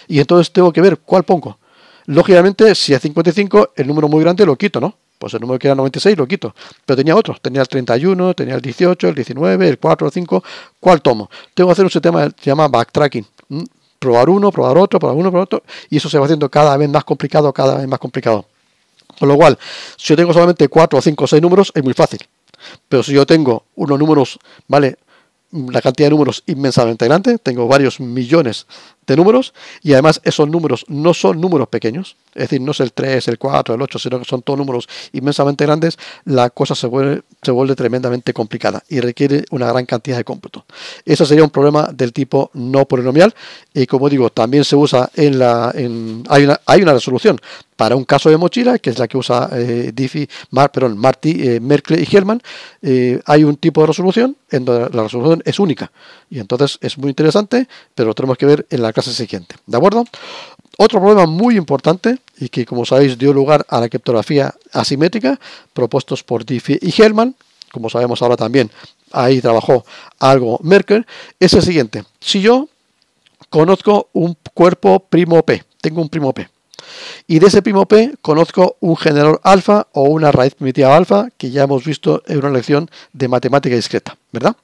Y entonces tengo que ver cuál pongo. Lógicamente, si es 55, el número muy grande lo quito, ¿no? Pues el número que era 96 lo quito. Pero tenía otro. Tenía el 31, tenía el 18, el 19, el 4, el 5. ¿Cuál tomo? Tengo que hacer un sistema que se llama backtracking. Probar uno, probar otro, probar uno, probar otro. Y eso se va haciendo cada vez más complicado, cada vez más complicado. Con lo cual, si yo tengo solamente 4, 5 o 6 números, es muy fácil. Pero si yo tengo unos números, ¿vale? la cantidad de números inmensamente grande, tengo varios millones de números y además esos números no son números pequeños, es decir, no es el 3, el 4, el 8, sino que son todos números inmensamente grandes, la cosa se vuelve, se vuelve tremendamente complicada y requiere una gran cantidad de cómputo. Ese sería un problema del tipo no polinomial y como digo, también se usa en la... En, hay, una, hay una resolución para un caso de mochila, que es la que usa eh, Diffie, Mar, perdón, Marty, eh, Merkle y Herman eh, hay un tipo de resolución en donde la resolución es única. Y entonces es muy interesante, pero lo tenemos que ver en la clase siguiente. ¿De acuerdo? Otro problema muy importante y que, como sabéis, dio lugar a la criptografía asimétrica propuestos por Diffie y Hellman, como sabemos ahora también, ahí trabajó algo Merkel, es el siguiente. Si yo conozco un cuerpo primo P, tengo un primo P, y de ese primo P conozco un generador alfa o una raíz primitiva alfa que ya hemos visto en una lección de matemática discreta, ¿verdad?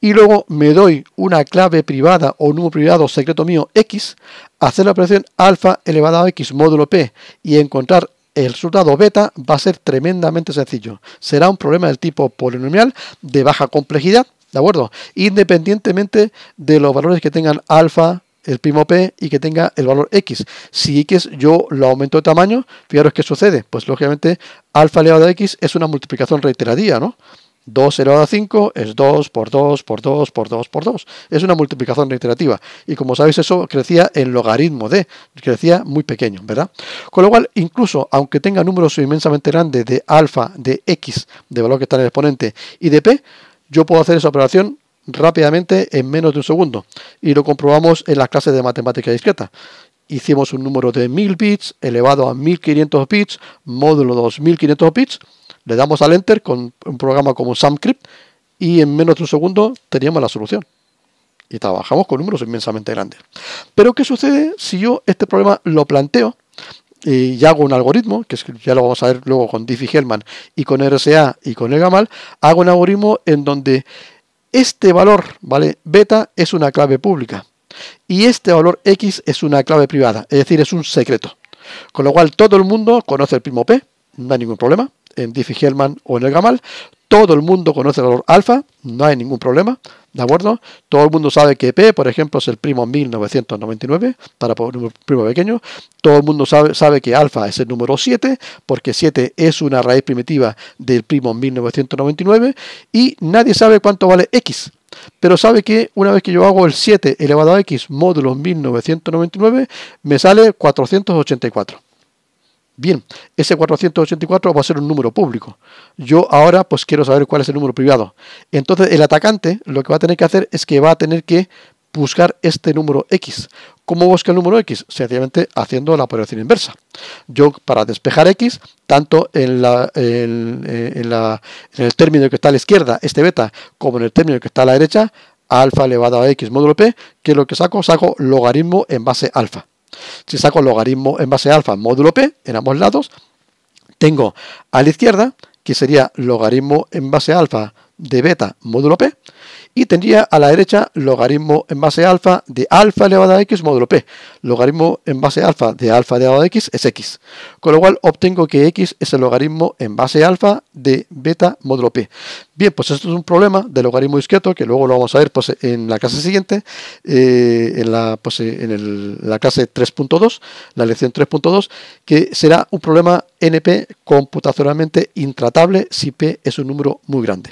Y luego me doy una clave privada o un número privado secreto mío X, hacer la operación alfa elevado a X módulo P y encontrar el resultado beta va a ser tremendamente sencillo. Será un problema del tipo polinomial de baja complejidad, ¿de acuerdo? Independientemente de los valores que tengan alfa, el primo P y que tenga el valor X. Si X yo lo aumento de tamaño, fijaros qué sucede. Pues lógicamente alfa elevado a X es una multiplicación reiterativa, ¿no? 2 elevado a 5 es 2 por 2 por 2 por 2 por 2. Es una multiplicación reiterativa. Y como sabéis, eso crecía en logaritmo de, crecía muy pequeño, ¿verdad? Con lo cual, incluso aunque tenga números inmensamente grandes de alfa, de x, de valor que está en el exponente, y de p, yo puedo hacer esa operación rápidamente en menos de un segundo y lo comprobamos en las clases de matemática discreta. Hicimos un número de 1000 bits elevado a 1500 bits, módulo 2500 bits, le damos al enter con un programa como script, y en menos de un segundo teníamos la solución. Y trabajamos con números inmensamente grandes. Pero ¿qué sucede si yo este problema lo planteo y hago un algoritmo, que ya lo vamos a ver luego con Diffie-Hellman y con RSA y con el Gamal, hago un algoritmo en donde este valor, ¿vale? Beta es una clave pública y este valor X es una clave privada, es decir, es un secreto. Con lo cual todo el mundo conoce el primo P, no hay ningún problema, en Diffie-Hellman o en el Gamal, todo el mundo conoce el valor alfa, no hay ningún problema, ¿de acuerdo? Todo el mundo sabe que P, por ejemplo, es el primo 1999 para un primo pequeño. Todo el mundo sabe, sabe que alfa es el número 7, porque 7 es una raíz primitiva del primo 1999. Y nadie sabe cuánto vale X, pero sabe que una vez que yo hago el 7 elevado a X módulo 1999, me sale 484. Bien, ese 484 va a ser un número público. Yo ahora pues quiero saber cuál es el número privado. Entonces el atacante lo que va a tener que hacer es que va a tener que buscar este número X. ¿Cómo busca el número X? Sencillamente haciendo la operación inversa. Yo para despejar X, tanto en, eh, el término que está a la izquierda, este beta, como en el término que está a la derecha, alfa elevado a x módulo p, que es lo que saco, saco logaritmo en base alfa. Si saco logaritmo en base alfa módulo p en ambos lados, tengo a la izquierda, que sería logaritmo en base alfa de beta módulo p, y tendría a la derecha logaritmo en base alfa de alfa elevado a x módulo p. Logaritmo en base alfa de alfa elevado a x es x. Con lo cual obtengo que x es el logaritmo en base alfa de beta módulo p. Bien, pues esto es un problema de logaritmo discreto que luego lo vamos a ver pues, en la clase siguiente, eh, en, la, pues, eh, en la clase 3.2, la lección 3.2, que será un problema NP computacionalmente intratable si P es un número muy grande.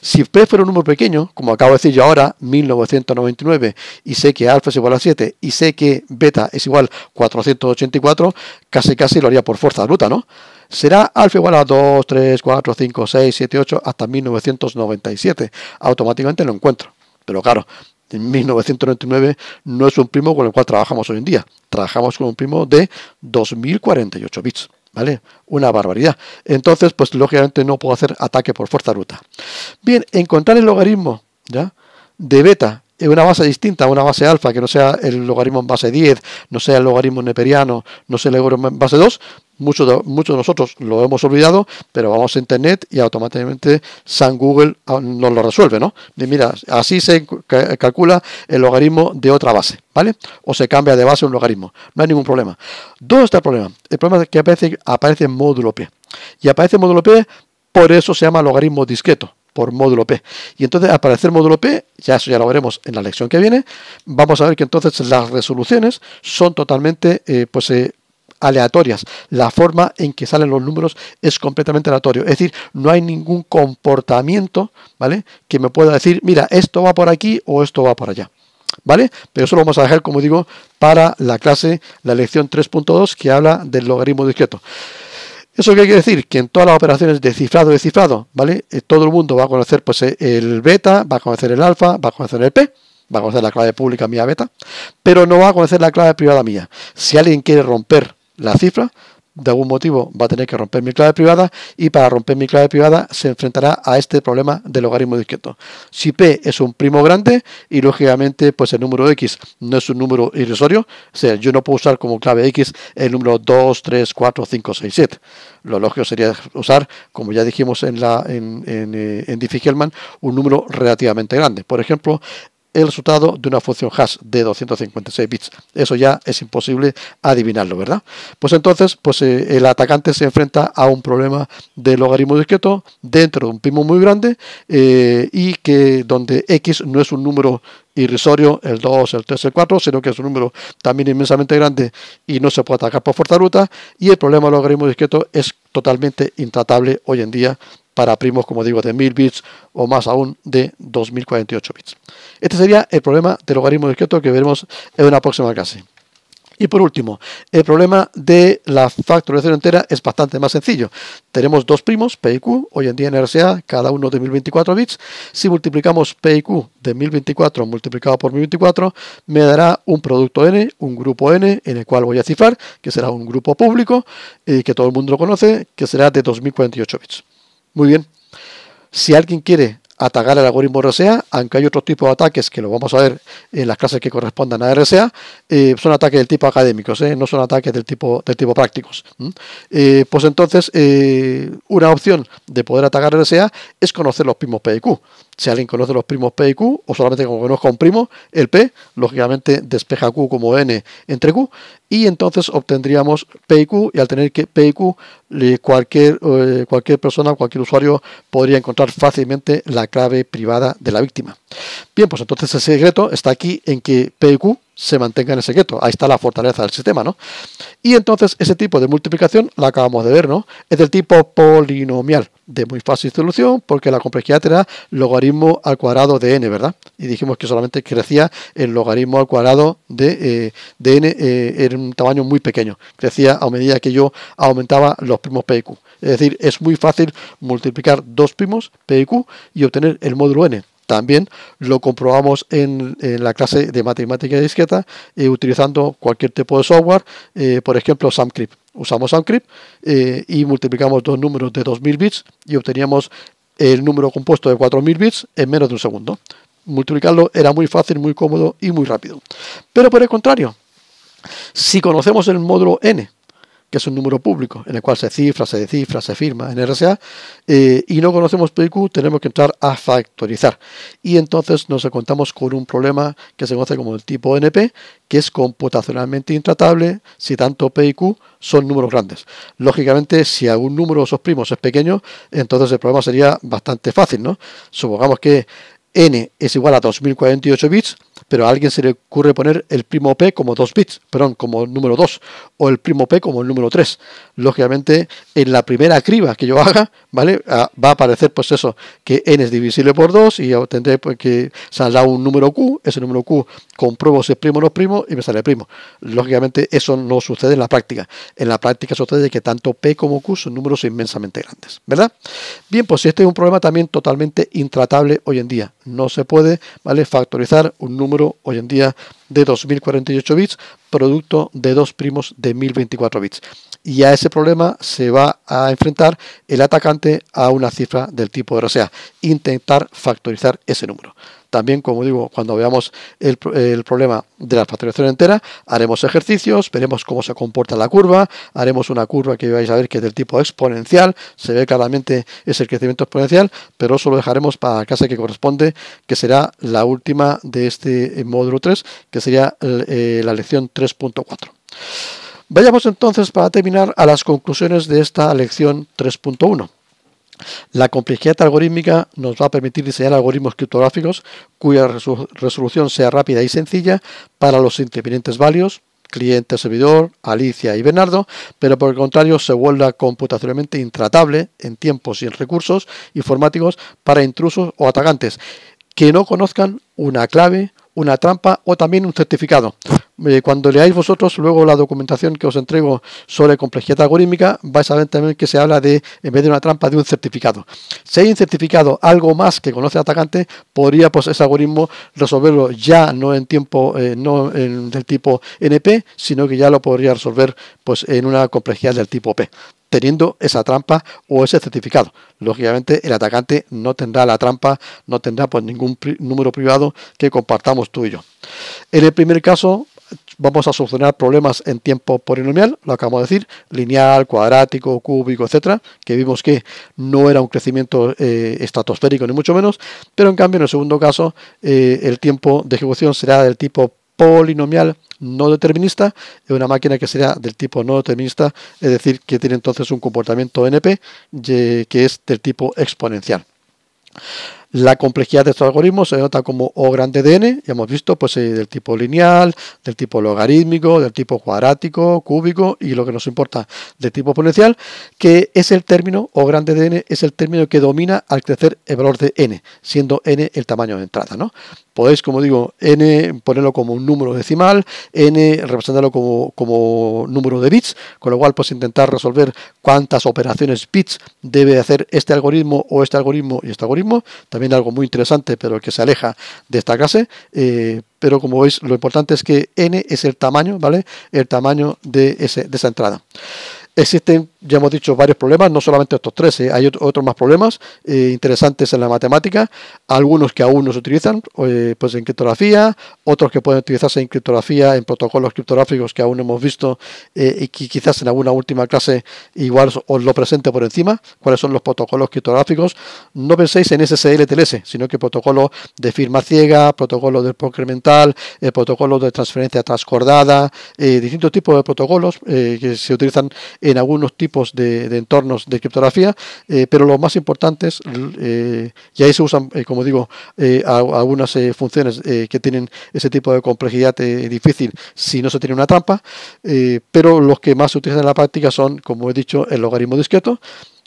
Si P fuera un número pequeño, como acabo de decir yo ahora, 1999, y sé que alfa es igual a 7, y sé que beta es igual a 484, casi casi lo haría por fuerza bruta, ¿no? Será alfa igual a 2, 3, 4, 5, 6, 7, 8, hasta 1997. Automáticamente lo encuentro. Pero claro, en 1999 no es un primo con el cual trabajamos hoy en día. Trabajamos con un primo de 2048 bits. ¿Vale? Una barbaridad. Entonces, pues lógicamente no puedo hacer ataque por fuerza bruta. Bien, encontrar el logaritmo ¿ya? de beta una base distinta, una base alfa, que no sea el logaritmo en base 10, no sea el logaritmo neperiano, no sea el logaritmo en base 2, muchos de, muchos nosotros lo hemos olvidado, pero vamos a internet y automáticamente San Google ah, nos lo resuelve, ¿no? mira, así se calcula el logaritmo de otra base, ¿vale? O se cambia de base un logaritmo, no hay ningún problema. ¿Dónde está el problema? El problema es que aparece, aparece en módulo P. Y aparece en módulo P, por eso se llama logaritmo discreto por módulo P. Y entonces, al aparecer módulo P, ya eso ya lo veremos en la lección que viene, vamos a ver que entonces las resoluciones son totalmente eh, pues, eh, aleatorias. La forma en que salen los números es completamente aleatorio. Es decir, no hay ningún comportamiento ¿vale? que me pueda decir, mira, esto va por aquí o esto va por allá. ¿Vale? Pero eso lo vamos a dejar, como digo, para la clase, la lección 3.2 que habla del logaritmo discreto. ¿Eso qué quiere decir? Que en todas las operaciones de cifrado de cifrado, ¿vale? Eh, todo el mundo va a conocer pues, eh, el beta, va a conocer el alfa, va a conocer el P, va a conocer la clave pública mía beta, pero no va a conocer la clave privada mía. Si alguien quiere romper la cifra, de algún motivo va a tener que romper mi clave privada y para romper mi clave privada se enfrentará a este problema del logaritmo discreto. Si P es un primo grande y lógicamente pues el número X no es un número irrisorio, o sea, yo no puedo usar como clave X el número 2, 3, 4, 5, 6, 7. Lo lógico sería usar, como ya dijimos en, la, en, en, eh, en Diffie-Hellman, un número relativamente grande. Por ejemplo, el resultado de una función hash de 256 bits. Eso ya es imposible adivinarlo, ¿verdad? Pues entonces, pues eh, el atacante se enfrenta a un problema de logaritmo discreto dentro de un primo muy grande eh, y que donde x no es un número irrisorio, el 2, el 3, el 4, sino que es un número también inmensamente grande y no se puede atacar por fuerza ruta Y el problema del logaritmo discreto es totalmente intratable hoy en día para primos, como digo, de 1000 bits o más aún de 2048 bits. Este sería el problema del logaritmo de que veremos en una próxima clase. Y por último, el problema de la factorización entera es bastante más sencillo. Tenemos dos primos, P y Q, hoy en día en RSA, cada uno de 1024 bits. Si multiplicamos P y Q de 1024 multiplicado por 1024, me dará un producto n, un grupo n, en el cual voy a cifrar, que será un grupo público, y eh, que todo el mundo lo conoce, que será de 2048 bits. Muy bien. Si alguien quiere atacar el algoritmo RSA, aunque hay otros tipos de ataques que lo vamos a ver en las clases que correspondan a RSA, eh, son ataques del tipo académicos, eh, no son ataques del tipo, prácticos. Eh, pues entonces, una opción de poder atacar RSA es conocer los primos P y Q. Si alguien conoce los primos P y Q, o solamente como conozca un primo, el P, lógicamente despeja Q como N entre Q, y entonces obtendríamos PQ y al tener que P cualquier, eh, cualquier persona, cualquier usuario podría encontrar fácilmente la clave privada de la víctima. Bien, pues entonces el secreto está aquí en que PQ se mantenga en el secreto. Ahí está la fortaleza del sistema, ¿no? Y entonces ese tipo de multiplicación la acabamos de ver, ¿no? Es del tipo polinomial, de muy fácil solución, porque la complejidad era logaritmo al cuadrado de n, ¿verdad? Y dijimos que solamente crecía el logaritmo al cuadrado de, eh, n eh, tamaño muy pequeño. Crecía a medida que yo aumentaba los primos P y Q. Es decir, es muy fácil multiplicar dos primos P y Q y obtener el módulo N. También lo comprobamos en, la clase de matemática discreta eh, utilizando cualquier tipo de software, eh, por ejemplo SAMCRIP. Usamos SAMCRIP eh, y multiplicamos dos números de 2000 bits y obteníamos el número compuesto de 4000 bits en menos de un segundo. Multiplicarlo era muy fácil, muy cómodo y muy rápido. Pero por el contrario, si conocemos el módulo N, que es un número público, en el cual se cifra, se descifra, se firma en RSA, eh, y no conocemos P y Q, tenemos que entrar a factorizar. Y entonces nos encontramos con un problema que se conoce como el tipo NP, que es computacionalmente intratable si tanto P y Q son números grandes. Lógicamente, si algún número de esos primos es pequeño, entonces el problema sería bastante fácil, ¿no? Supongamos que n es igual a 2048 bits, pero a alguien se le ocurre poner el primo P como 2 bits, perdón, como número 2, o el primo P como el número 3. Lógicamente, en la primera criba que yo haga, ¿vale? Ah, va a aparecer, pues eso, que n es divisible por 2 y tendré pues, que saldrá un número Q, ese número Q compruebo si es primo o no es primo y me sale primo. Lógicamente, eso no sucede en la práctica. En la práctica sucede que tanto P como Q son números inmensamente grandes, ¿verdad? Bien, pues este es un problema también totalmente intratable hoy en día. No se puede, ¿vale? Factorizar un número hoy en día de 2048 bits, producto de dos primos de 1024 bits. Y a ese problema se va a enfrentar el atacante a una cifra del tipo de sea intentar factorizar ese número. También, como digo, cuando veamos el, problema de la facturación entera, haremos ejercicios, veremos cómo se comporta la curva, haremos una curva que vais a ver que es del tipo exponencial, se ve claramente es el crecimiento exponencial, pero eso lo dejaremos para la casa que corresponde, que será la última de este módulo 3, que sería eh, la lección 3.4. Vayamos entonces para terminar a las conclusiones de esta lección 3.1. La complejidad algorítmica nos va a permitir diseñar algoritmos criptográficos cuya resolución sea rápida y sencilla para los intervinientes valios, cliente, servidor, Alicia y Bernardo, pero por el contrario se vuelva computacionalmente intratable en tiempos y en recursos informáticos para intrusos o atacantes que no conozcan una clave una trampa o también un certificado. Eh, cuando leáis vosotros luego la documentación que os entrego sobre complejidad algorítmica, vais a ver también que se habla de, en vez de una trampa, de un certificado. Si hay un certificado, algo más que conoce el atacante, podría pues ese algoritmo resolverlo ya no en tiempo, eh, no en, del tipo NP, sino que ya lo podría resolver pues en una complejidad del tipo P teniendo esa trampa o ese certificado. Lógicamente el atacante no tendrá la trampa, no tendrá pues ningún número privado que compartamos tú y yo. En el primer caso vamos a solucionar problemas en tiempo polinomial, lo acabamos de decir, lineal, cuadrático, cúbico, etcétera, que vimos que no era un crecimiento eh, estratosférico ni mucho menos, pero en cambio en el segundo caso eh, el tiempo de ejecución será del tipo polinomial no determinista es una máquina que sea del tipo no determinista, es decir, que tiene entonces un comportamiento NP que es del tipo exponencial. La complejidad de estos algoritmos se nota como O grande de n, ya hemos visto, pues eh, del tipo lineal, del tipo logarítmico, del tipo cuadrático, cúbico y lo que nos importa, del tipo exponencial, que es el término O grande de n, es el término que domina al crecer el valor de n, siendo n el tamaño de entrada, ¿no? Podéis, como digo, n ponerlo como un número decimal, n representarlo como, como número de bits, con lo cual pues intentar resolver cuántas operaciones bits debe hacer este algoritmo o este algoritmo y este algoritmo, también algo muy interesante, pero que se aleja de esta clase. Eh, pero como veis, lo importante es que n es el tamaño, ¿vale? El tamaño de, ese, de esa entrada. Existen ya hemos dicho varios problemas, no solamente estos tres, hay otros más problemas eh, interesantes en la matemática, algunos que aún no se utilizan eh, pues en criptografía, otros que pueden utilizarse en criptografía, en protocolos criptográficos que aún no hemos visto eh, y que quizás en alguna última clase igual os lo presente por encima, cuáles son los protocolos criptográficos. No penséis en SSL-TLS, sino que protocolos de firma ciega, protocolos de poker mental, protocolo de transferencia transcordada, distintos tipos de protocolos que se utilizan en algunos tipos de, entornos de criptografía, eh, pero los más importantes, eh, y ahí se usan, eh, como digo, algunas funciones que tienen ese tipo de complejidad difícil si no se tiene una trampa, pero los que más se utilizan en la práctica son, como he dicho, el logaritmo discreto,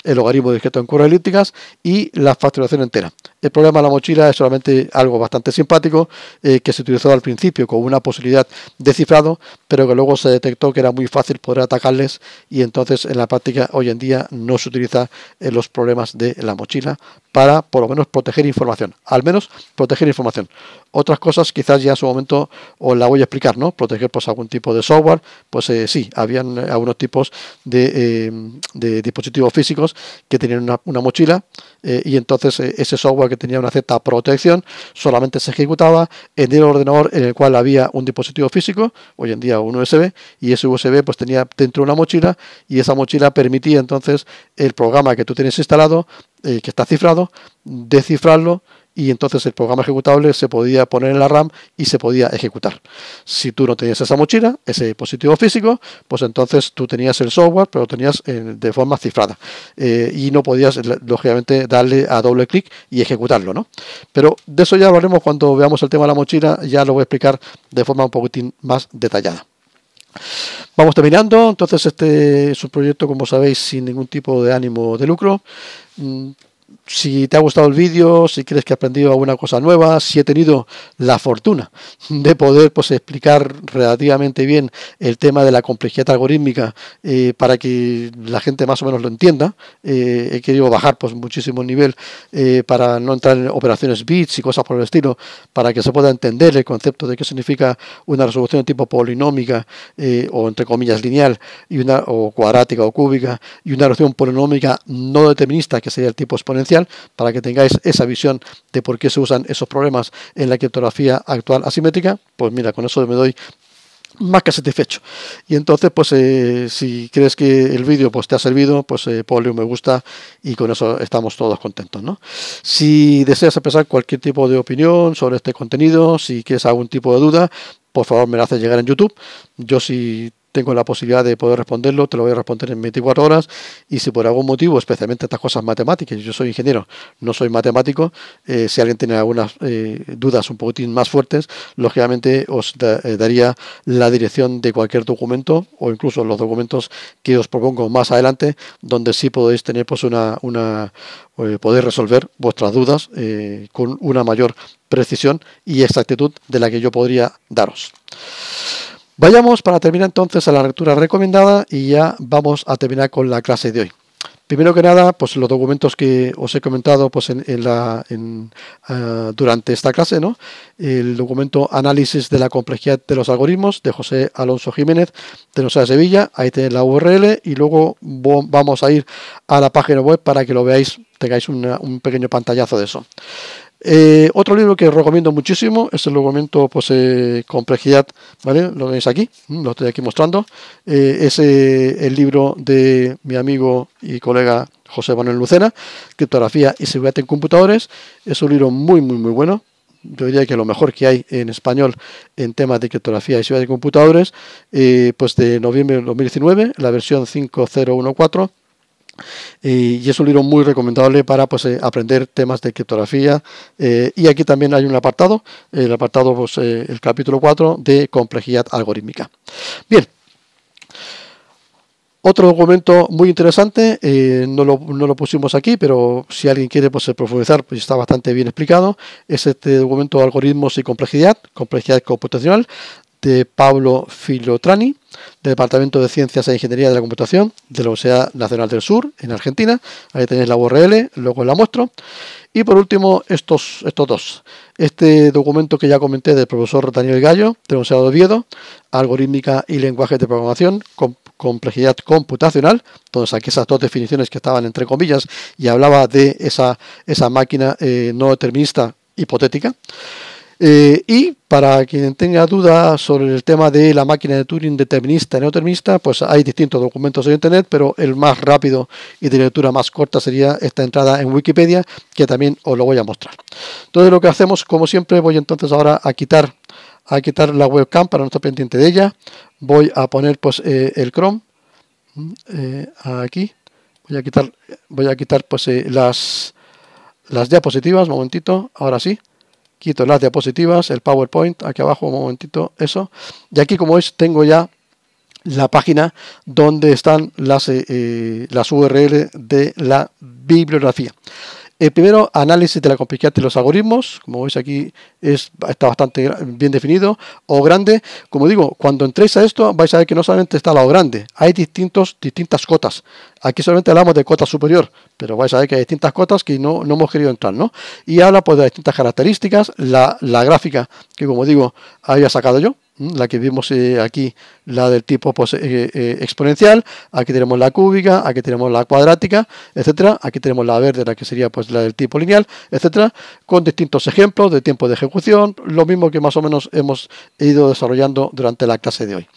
el logaritmo discreto en curvas elípticas y la facturación entera. El problema de la mochila es solamente algo bastante simpático eh, que se utilizó al principio con una posibilidad de cifrado, pero que luego se detectó que era muy fácil poder atacarles y entonces en la práctica hoy en día no se utiliza eh, los problemas de la mochila para por lo menos proteger información, al menos proteger información. Otras cosas quizás ya en su momento os la voy a explicar, ¿no? Proteger pues algún tipo de software, pues eh, sí, habían algunos tipos de, dispositivos físicos que tenían una mochila y entonces ese software que tenía una cierta protección solamente se ejecutaba en el ordenador en el cual había un dispositivo físico, hoy en día un USB, y ese USB pues tenía dentro una mochila y esa mochila permitía entonces el programa que tú tienes instalado, eh, que está cifrado, descifrarlo y entonces el programa ejecutable se podía poner en la RAM y se podía ejecutar. Si tú no tenías esa mochila, ese dispositivo físico, pues entonces tú tenías el software, pero lo tenías eh, de forma cifrada eh, y no podías, lógicamente, darle a doble clic y ejecutarlo, ¿no? Pero de eso ya hablaremos cuando veamos el tema de la mochila, ya lo voy a explicar de forma un poquitín más detallada. Vamos terminando, entonces este es un proyecto, como sabéis, sin ningún tipo de ánimo de lucro. Mm, si te ha gustado el vídeo, si crees que he aprendido alguna cosa nueva, si he tenido la fortuna de poder pues, explicar relativamente bien el tema de la complejidad algorítmica eh, para que la gente más o menos lo entienda. Eh, he querido bajar pues, muchísimo el nivel eh, para no entrar en operaciones bits y cosas por el estilo, para que se pueda entender el concepto de qué significa una resolución de tipo polinómica o entre comillas lineal y una, o cuadrática o cúbica y una resolución polinómica no determinista que sería el tipo exponencial para que tengáis esa visión de por qué se usan esos problemas en la criptografía actual asimétrica, pues mira, con eso me doy más que satisfecho. Y entonces, pues eh, si crees que el vídeo pues, te ha servido, pues eh, ponle un me gusta y con eso estamos todos contentos. Si deseas expresar cualquier tipo de opinión sobre este contenido, si quieres algún tipo de duda, por favor me la haces llegar en YouTube. Yo si tengo la posibilidad de poder responderlo, te lo voy a responder en 24 horas y si por algún motivo, especialmente estas cosas matemáticas, yo soy ingeniero, no soy matemático, eh, si alguien tiene algunas eh, dudas un poquitín más fuertes, lógicamente os eh, daría la dirección de cualquier documento o incluso los documentos que os propongo más adelante, donde sí podéis tener pues una, una poder resolver vuestras dudas con una mayor precisión y exactitud de la que yo podría daros. Vayamos para terminar entonces a la lectura recomendada y ya vamos a terminar con la clase de hoy. Primero que nada, pues los documentos que os he comentado pues, en, ah, durante esta clase, ¿no? El documento Análisis de la complejidad de los algoritmos de José Alonso Jiménez de de Sevilla. Ahí tenéis la URL y luego vamos a ir a la página web para que lo veáis, tengáis un pequeño pantallazo de eso. Eh, otro libro que recomiendo muchísimo es el documento pues, Complejidad, ¿vale? Lo tenéis aquí, lo estoy aquí mostrando. Eh, es eh, el libro de mi amigo y colega José Manuel Lucena, Criptografía y Seguridad en Computadores. Es un libro muy, muy, muy bueno. Yo diría que lo mejor que hay en español en temas de criptografía y seguridad en computadores, pues de noviembre de 2019, la versión 5014 y, es un libro muy recomendable para pues, eh, aprender temas de criptografía. Eh, y aquí también hay un apartado, el apartado, pues, eh, el capítulo 4 de complejidad algorítmica. Bien. Otro documento muy interesante, no lo, pusimos aquí, pero si alguien quiere pues, profundizar, pues está bastante bien explicado, es este documento Algoritmos y Complejidad, Complejidad Computacional, de Pablo Filotrani, del Departamento de Ciencias e Ingeniería de la Computación de la Universidad Nacional del Sur, en Argentina. Ahí tenéis la URL, luego la muestro. Y por último, estos, estos dos. Este documento que ya comenté del profesor Daniel Gallo, de la Universidad de Oviedo, Algorítmica y Lenguajes de Programación, con complejidad computacional, entonces aquí esas dos definiciones que estaban entre comillas y hablaba de esa, esa máquina eh, no determinista hipotética. Eh, y para quien tenga dudas sobre el tema de la máquina de Turing determinista y neoterminista, pues hay distintos documentos en Internet, pero el más rápido y de lectura más corta sería esta entrada en Wikipedia, que también os lo voy a mostrar. Entonces lo que hacemos, como siempre, voy entonces ahora a quitar, a quitar la webcam para no estar pendiente de ella. Voy a poner pues eh, el Chrome mm, eh, aquí. Voy a quitar, voy a quitar pues las, las diapositivas, un momentito, ahora sí quito las diapositivas, el PowerPoint, aquí abajo un momentito, eso. Y aquí como veis tengo ya la página donde están las, eh, eh, las URL de la bibliografía. El eh, primero, análisis de la complejidad de los algoritmos. Como veis aquí es, está bastante bien definido. O grande. Como digo, cuando entréis a esto vais a ver que no solamente está la O grande. Hay distintos, distintas cotas. Aquí solamente hablamos de cota superior. Pero vais a ver que hay distintas cotas que no, hemos querido entrar. ¿no? Y habla pues, de distintas características. La, la gráfica que, como digo, había sacado yo. Mm, la que vimos eh, aquí, la del tipo pues, eh, eh, exponencial, aquí tenemos la cúbica, aquí tenemos la cuadrática, etcétera, aquí tenemos la verde, la que sería pues la del tipo lineal, etcétera, con distintos ejemplos de tiempo de ejecución, lo mismo que más o menos hemos ido desarrollando durante la clase de hoy.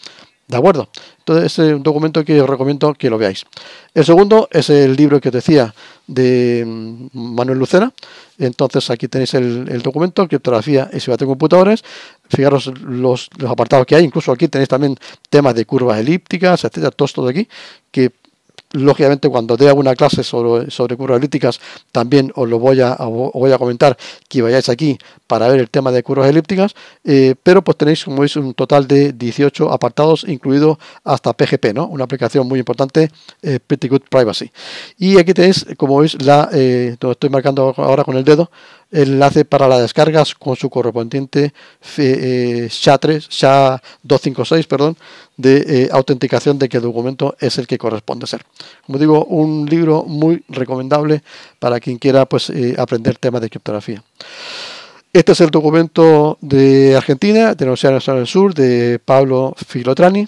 ¿De acuerdo? Entonces es un documento que os recomiendo que lo veáis. El segundo es el libro que os decía de mm, Manuel Lucena, entonces aquí tenéis el, documento, criptografía y seguridad de computadores. Fijaros los, los, apartados que hay, incluso aquí tenéis también temas de curvas elípticas, etcétera, todo esto de aquí, que lógicamente cuando dé alguna clase sobre, sobre curvas elípticas también os lo voy a, voy a comentar que vayáis aquí para ver el tema de curvas elípticas eh, pero pues tenéis como veis un total de 18 apartados incluido hasta PGP ¿no? una aplicación muy importante eh, Pretty Good Privacy y aquí tenéis como veis la eh, estoy marcando ahora con el dedo enlace para las descargas con su correspondiente eh, eh, sha 256 de eh, autenticación de que el documento es el que corresponde ser. Como digo, un libro muy recomendable para quien quiera pues, aprender temas de criptografía. Este es el documento de Argentina, de la Universidad Nacional del Sur, de Pablo Filotrani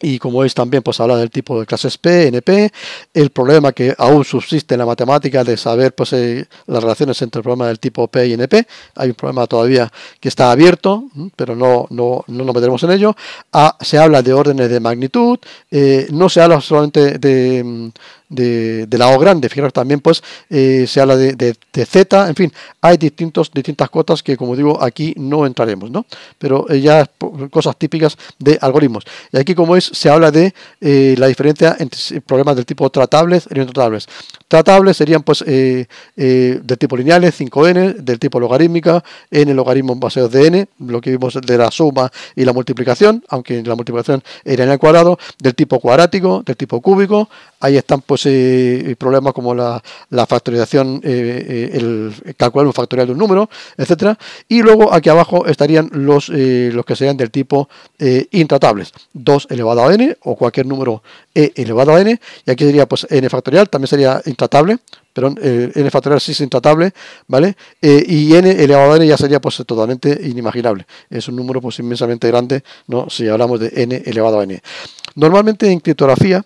y como veis también pues habla del tipo de clases P, NP, el problema que aún subsiste en la matemática de saber pues eh, las relaciones entre el problema del tipo P y NP, hay un problema todavía que está abierto, pero no, no, no nos meteremos en ello, ah, se habla de órdenes de magnitud, eh, no se habla solamente de, mm, de, la O grande. Fijaros también, pues, eh, se habla de, de, Z, en fin, hay distintos, distintas cuotas que, como digo, aquí no entraremos, ¿no? Pero eh, ya cosas típicas de algoritmos. Y aquí, como es, se habla de eh, la diferencia entre problemas del tipo tratables y no tratables. Tratables serían, pues, del tipo lineales, 5n, del tipo logarítmica, n logaritmos baseados de n, lo que vimos de la suma y la multiplicación, aunque la multiplicación era en el cuadrado, del tipo cuadrático, del tipo cúbico, ahí están, pues, problemas como la, factorización, eh, eh, el calcular un factorial de un número, etcétera. Y luego aquí abajo estarían los, eh, los que serían del tipo intratables, 2 elevado a n o cualquier número e elevado a n. Y aquí diría pues n factorial, también sería intratable, Pero n factorial sí es intratable, ¿vale? y n elevado a n ya sería pues totalmente inimaginable. Es un número pues inmensamente grande, ¿no? Si hablamos de n elevado a n. Normalmente en criptografía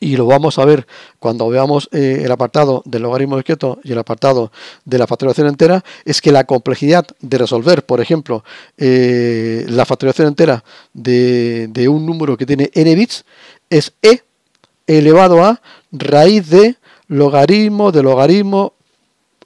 y lo vamos a ver cuando veamos eh, el apartado del logaritmo discreto y el apartado de la factorización entera, es que la complejidad de resolver, por ejemplo, eh, la factorización entera de, de, un número que tiene n bits es e elevado a raíz de logaritmo de logaritmo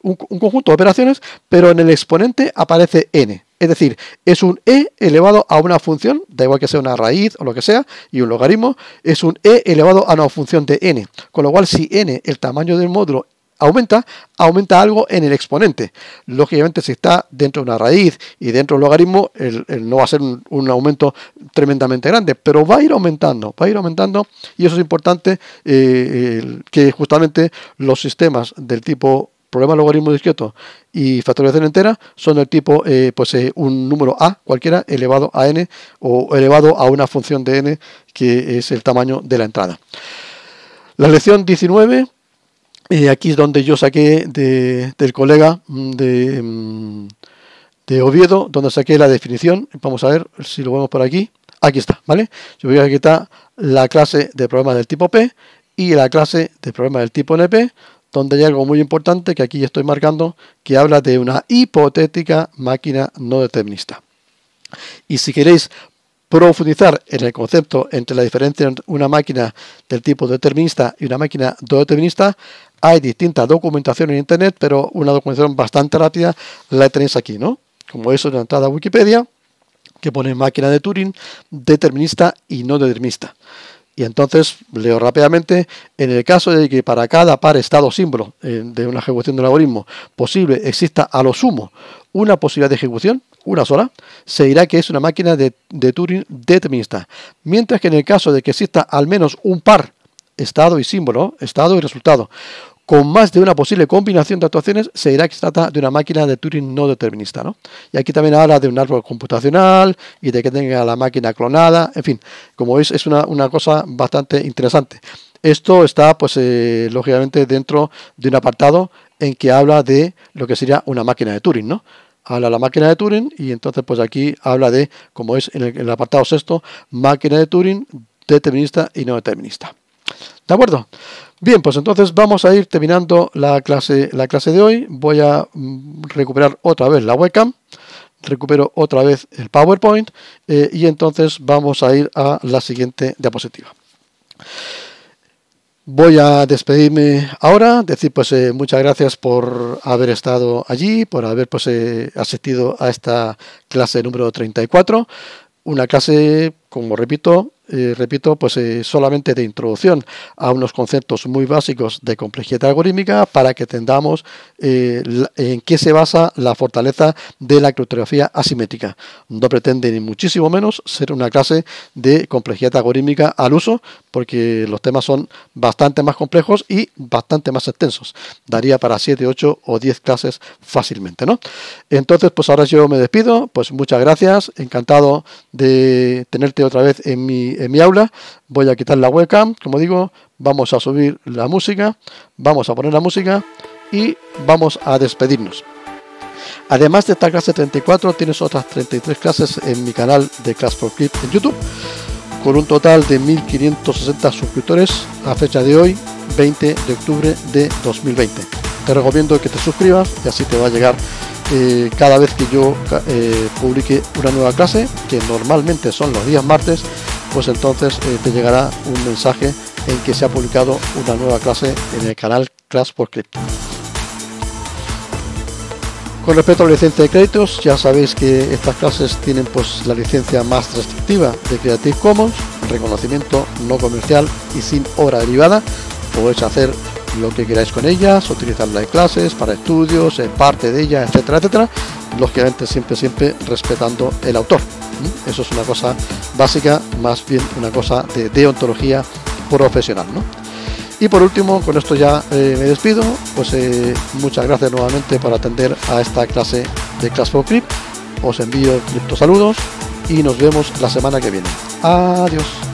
un, conjunto de operaciones, pero en el exponente aparece n. Es decir, es un e elevado a una función, da igual que sea una raíz o lo que sea, y un logaritmo, es un e elevado a una función de n. Con lo cual, si n, el tamaño del módulo, aumenta, aumenta algo en el exponente. Lógicamente, si está dentro de una raíz y dentro del logaritmo, el, no va a ser un, aumento tremendamente grande, pero va a ir aumentando, va a ir aumentando, y eso es importante eh, que justamente los sistemas del tipo problema logaritmo discreto y factorización entera son del tipo eh, pues eh, un número a cualquiera elevado a n o elevado a una función de n que es el tamaño de la entrada. La lección 19, eh, aquí es donde yo saqué del colega mm, de, mm, de Oviedo, donde saqué la definición, vamos a ver si lo vemos por aquí, aquí está, ¿vale? Yo voy a quitar la clase de problemas del tipo P y la clase de problema del tipo NP, donde hay algo muy importante que aquí estoy marcando, que habla de una hipotética máquina no determinista. Y si queréis profundizar en el concepto entre la diferencia entre una máquina del tipo determinista y una máquina no determinista, hay distinta documentación en Internet, pero una documentación bastante rápida la tenéis aquí, ¿no? Como eso una la entrada a Wikipedia, que pone máquina de Turing, determinista y no determinista. Y entonces leo rápidamente, en el caso de que para cada par estado símbolo eh, de una ejecución de un algoritmo posible exista a lo sumo una posibilidad de ejecución, una sola, se dirá que es una máquina de, de Turing determinista. Mientras que en el caso de que exista al menos un par estado y símbolo, estado y resultado, con más de una posible combinación de actuaciones, se dirá que se trata de una máquina de Turing no determinista. Y aquí también habla de un árbol computacional y de que tenga la máquina clonada, en fin, como veis es una, cosa bastante interesante. Esto está, pues, eh, lógicamente dentro de un apartado en que habla de lo que sería una máquina de Turing, ¿no? Habla la máquina de Turing y entonces, pues, aquí habla de, como es en el apartado sexto, máquina de Turing determinista y no determinista. ¿De acuerdo? Bien, pues entonces vamos a ir terminando la clase, la clase de hoy. Voy a mm, recuperar otra vez la webcam, recupero otra vez el PowerPoint eh, y entonces vamos a ir a la siguiente diapositiva. Voy a despedirme ahora, decir pues eh, muchas gracias por haber estado allí, por haber pues eh, asistido a esta clase número 34, una clase, como repito, eh, repito, pues eh, solamente de introducción a unos conceptos muy básicos de complejidad algorítmica para que entendamos eh, en qué se basa la fortaleza de la criptografía asimétrica. No pretende ni muchísimo menos ser una clase de complejidad algorítmica al uso, porque los temas son bastante más complejos y bastante más extensos. Daría para 7, 8 o 10 clases fácilmente, ¿no? Entonces, pues ahora yo me despido, pues muchas gracias, encantado de tenerte otra vez en mi en mi aula. Voy a quitar la webcam, como digo, vamos a subir la música, vamos a poner la música y vamos a despedirnos. Además de esta clase 34, tienes otras 33 clases en mi canal de Class for Clip en YouTube, con un total de 1560 suscriptores a fecha de hoy, 20 de octubre de 2020. Te recomiendo que te suscribas y así te va a llegar eh, cada vez que yo eh, publique una nueva clase, que normalmente son los días martes, pues entonces eh, te llegará un mensaje en que se ha publicado una nueva clase en el canal Class por Crypto. Con respecto a la licencia de créditos, ya sabéis que estas clases tienen pues la licencia más restrictiva de Creative Commons, reconocimiento no comercial y sin obra derivada. Podéis hacer lo que queráis con ellas, utilizarla en clases, para estudios, en parte de ellas, etcétera, etcétera. Lógicamente siempre, siempre respetando el autor. Eso es una cosa básica, más bien una cosa de deontología profesional. ¿no? Y por último, con esto ya eh, me despido. Pues eh, muchas gracias nuevamente por atender a esta clase de Class for Os envío criptosaludos saludos y nos vemos la semana que viene. Adiós.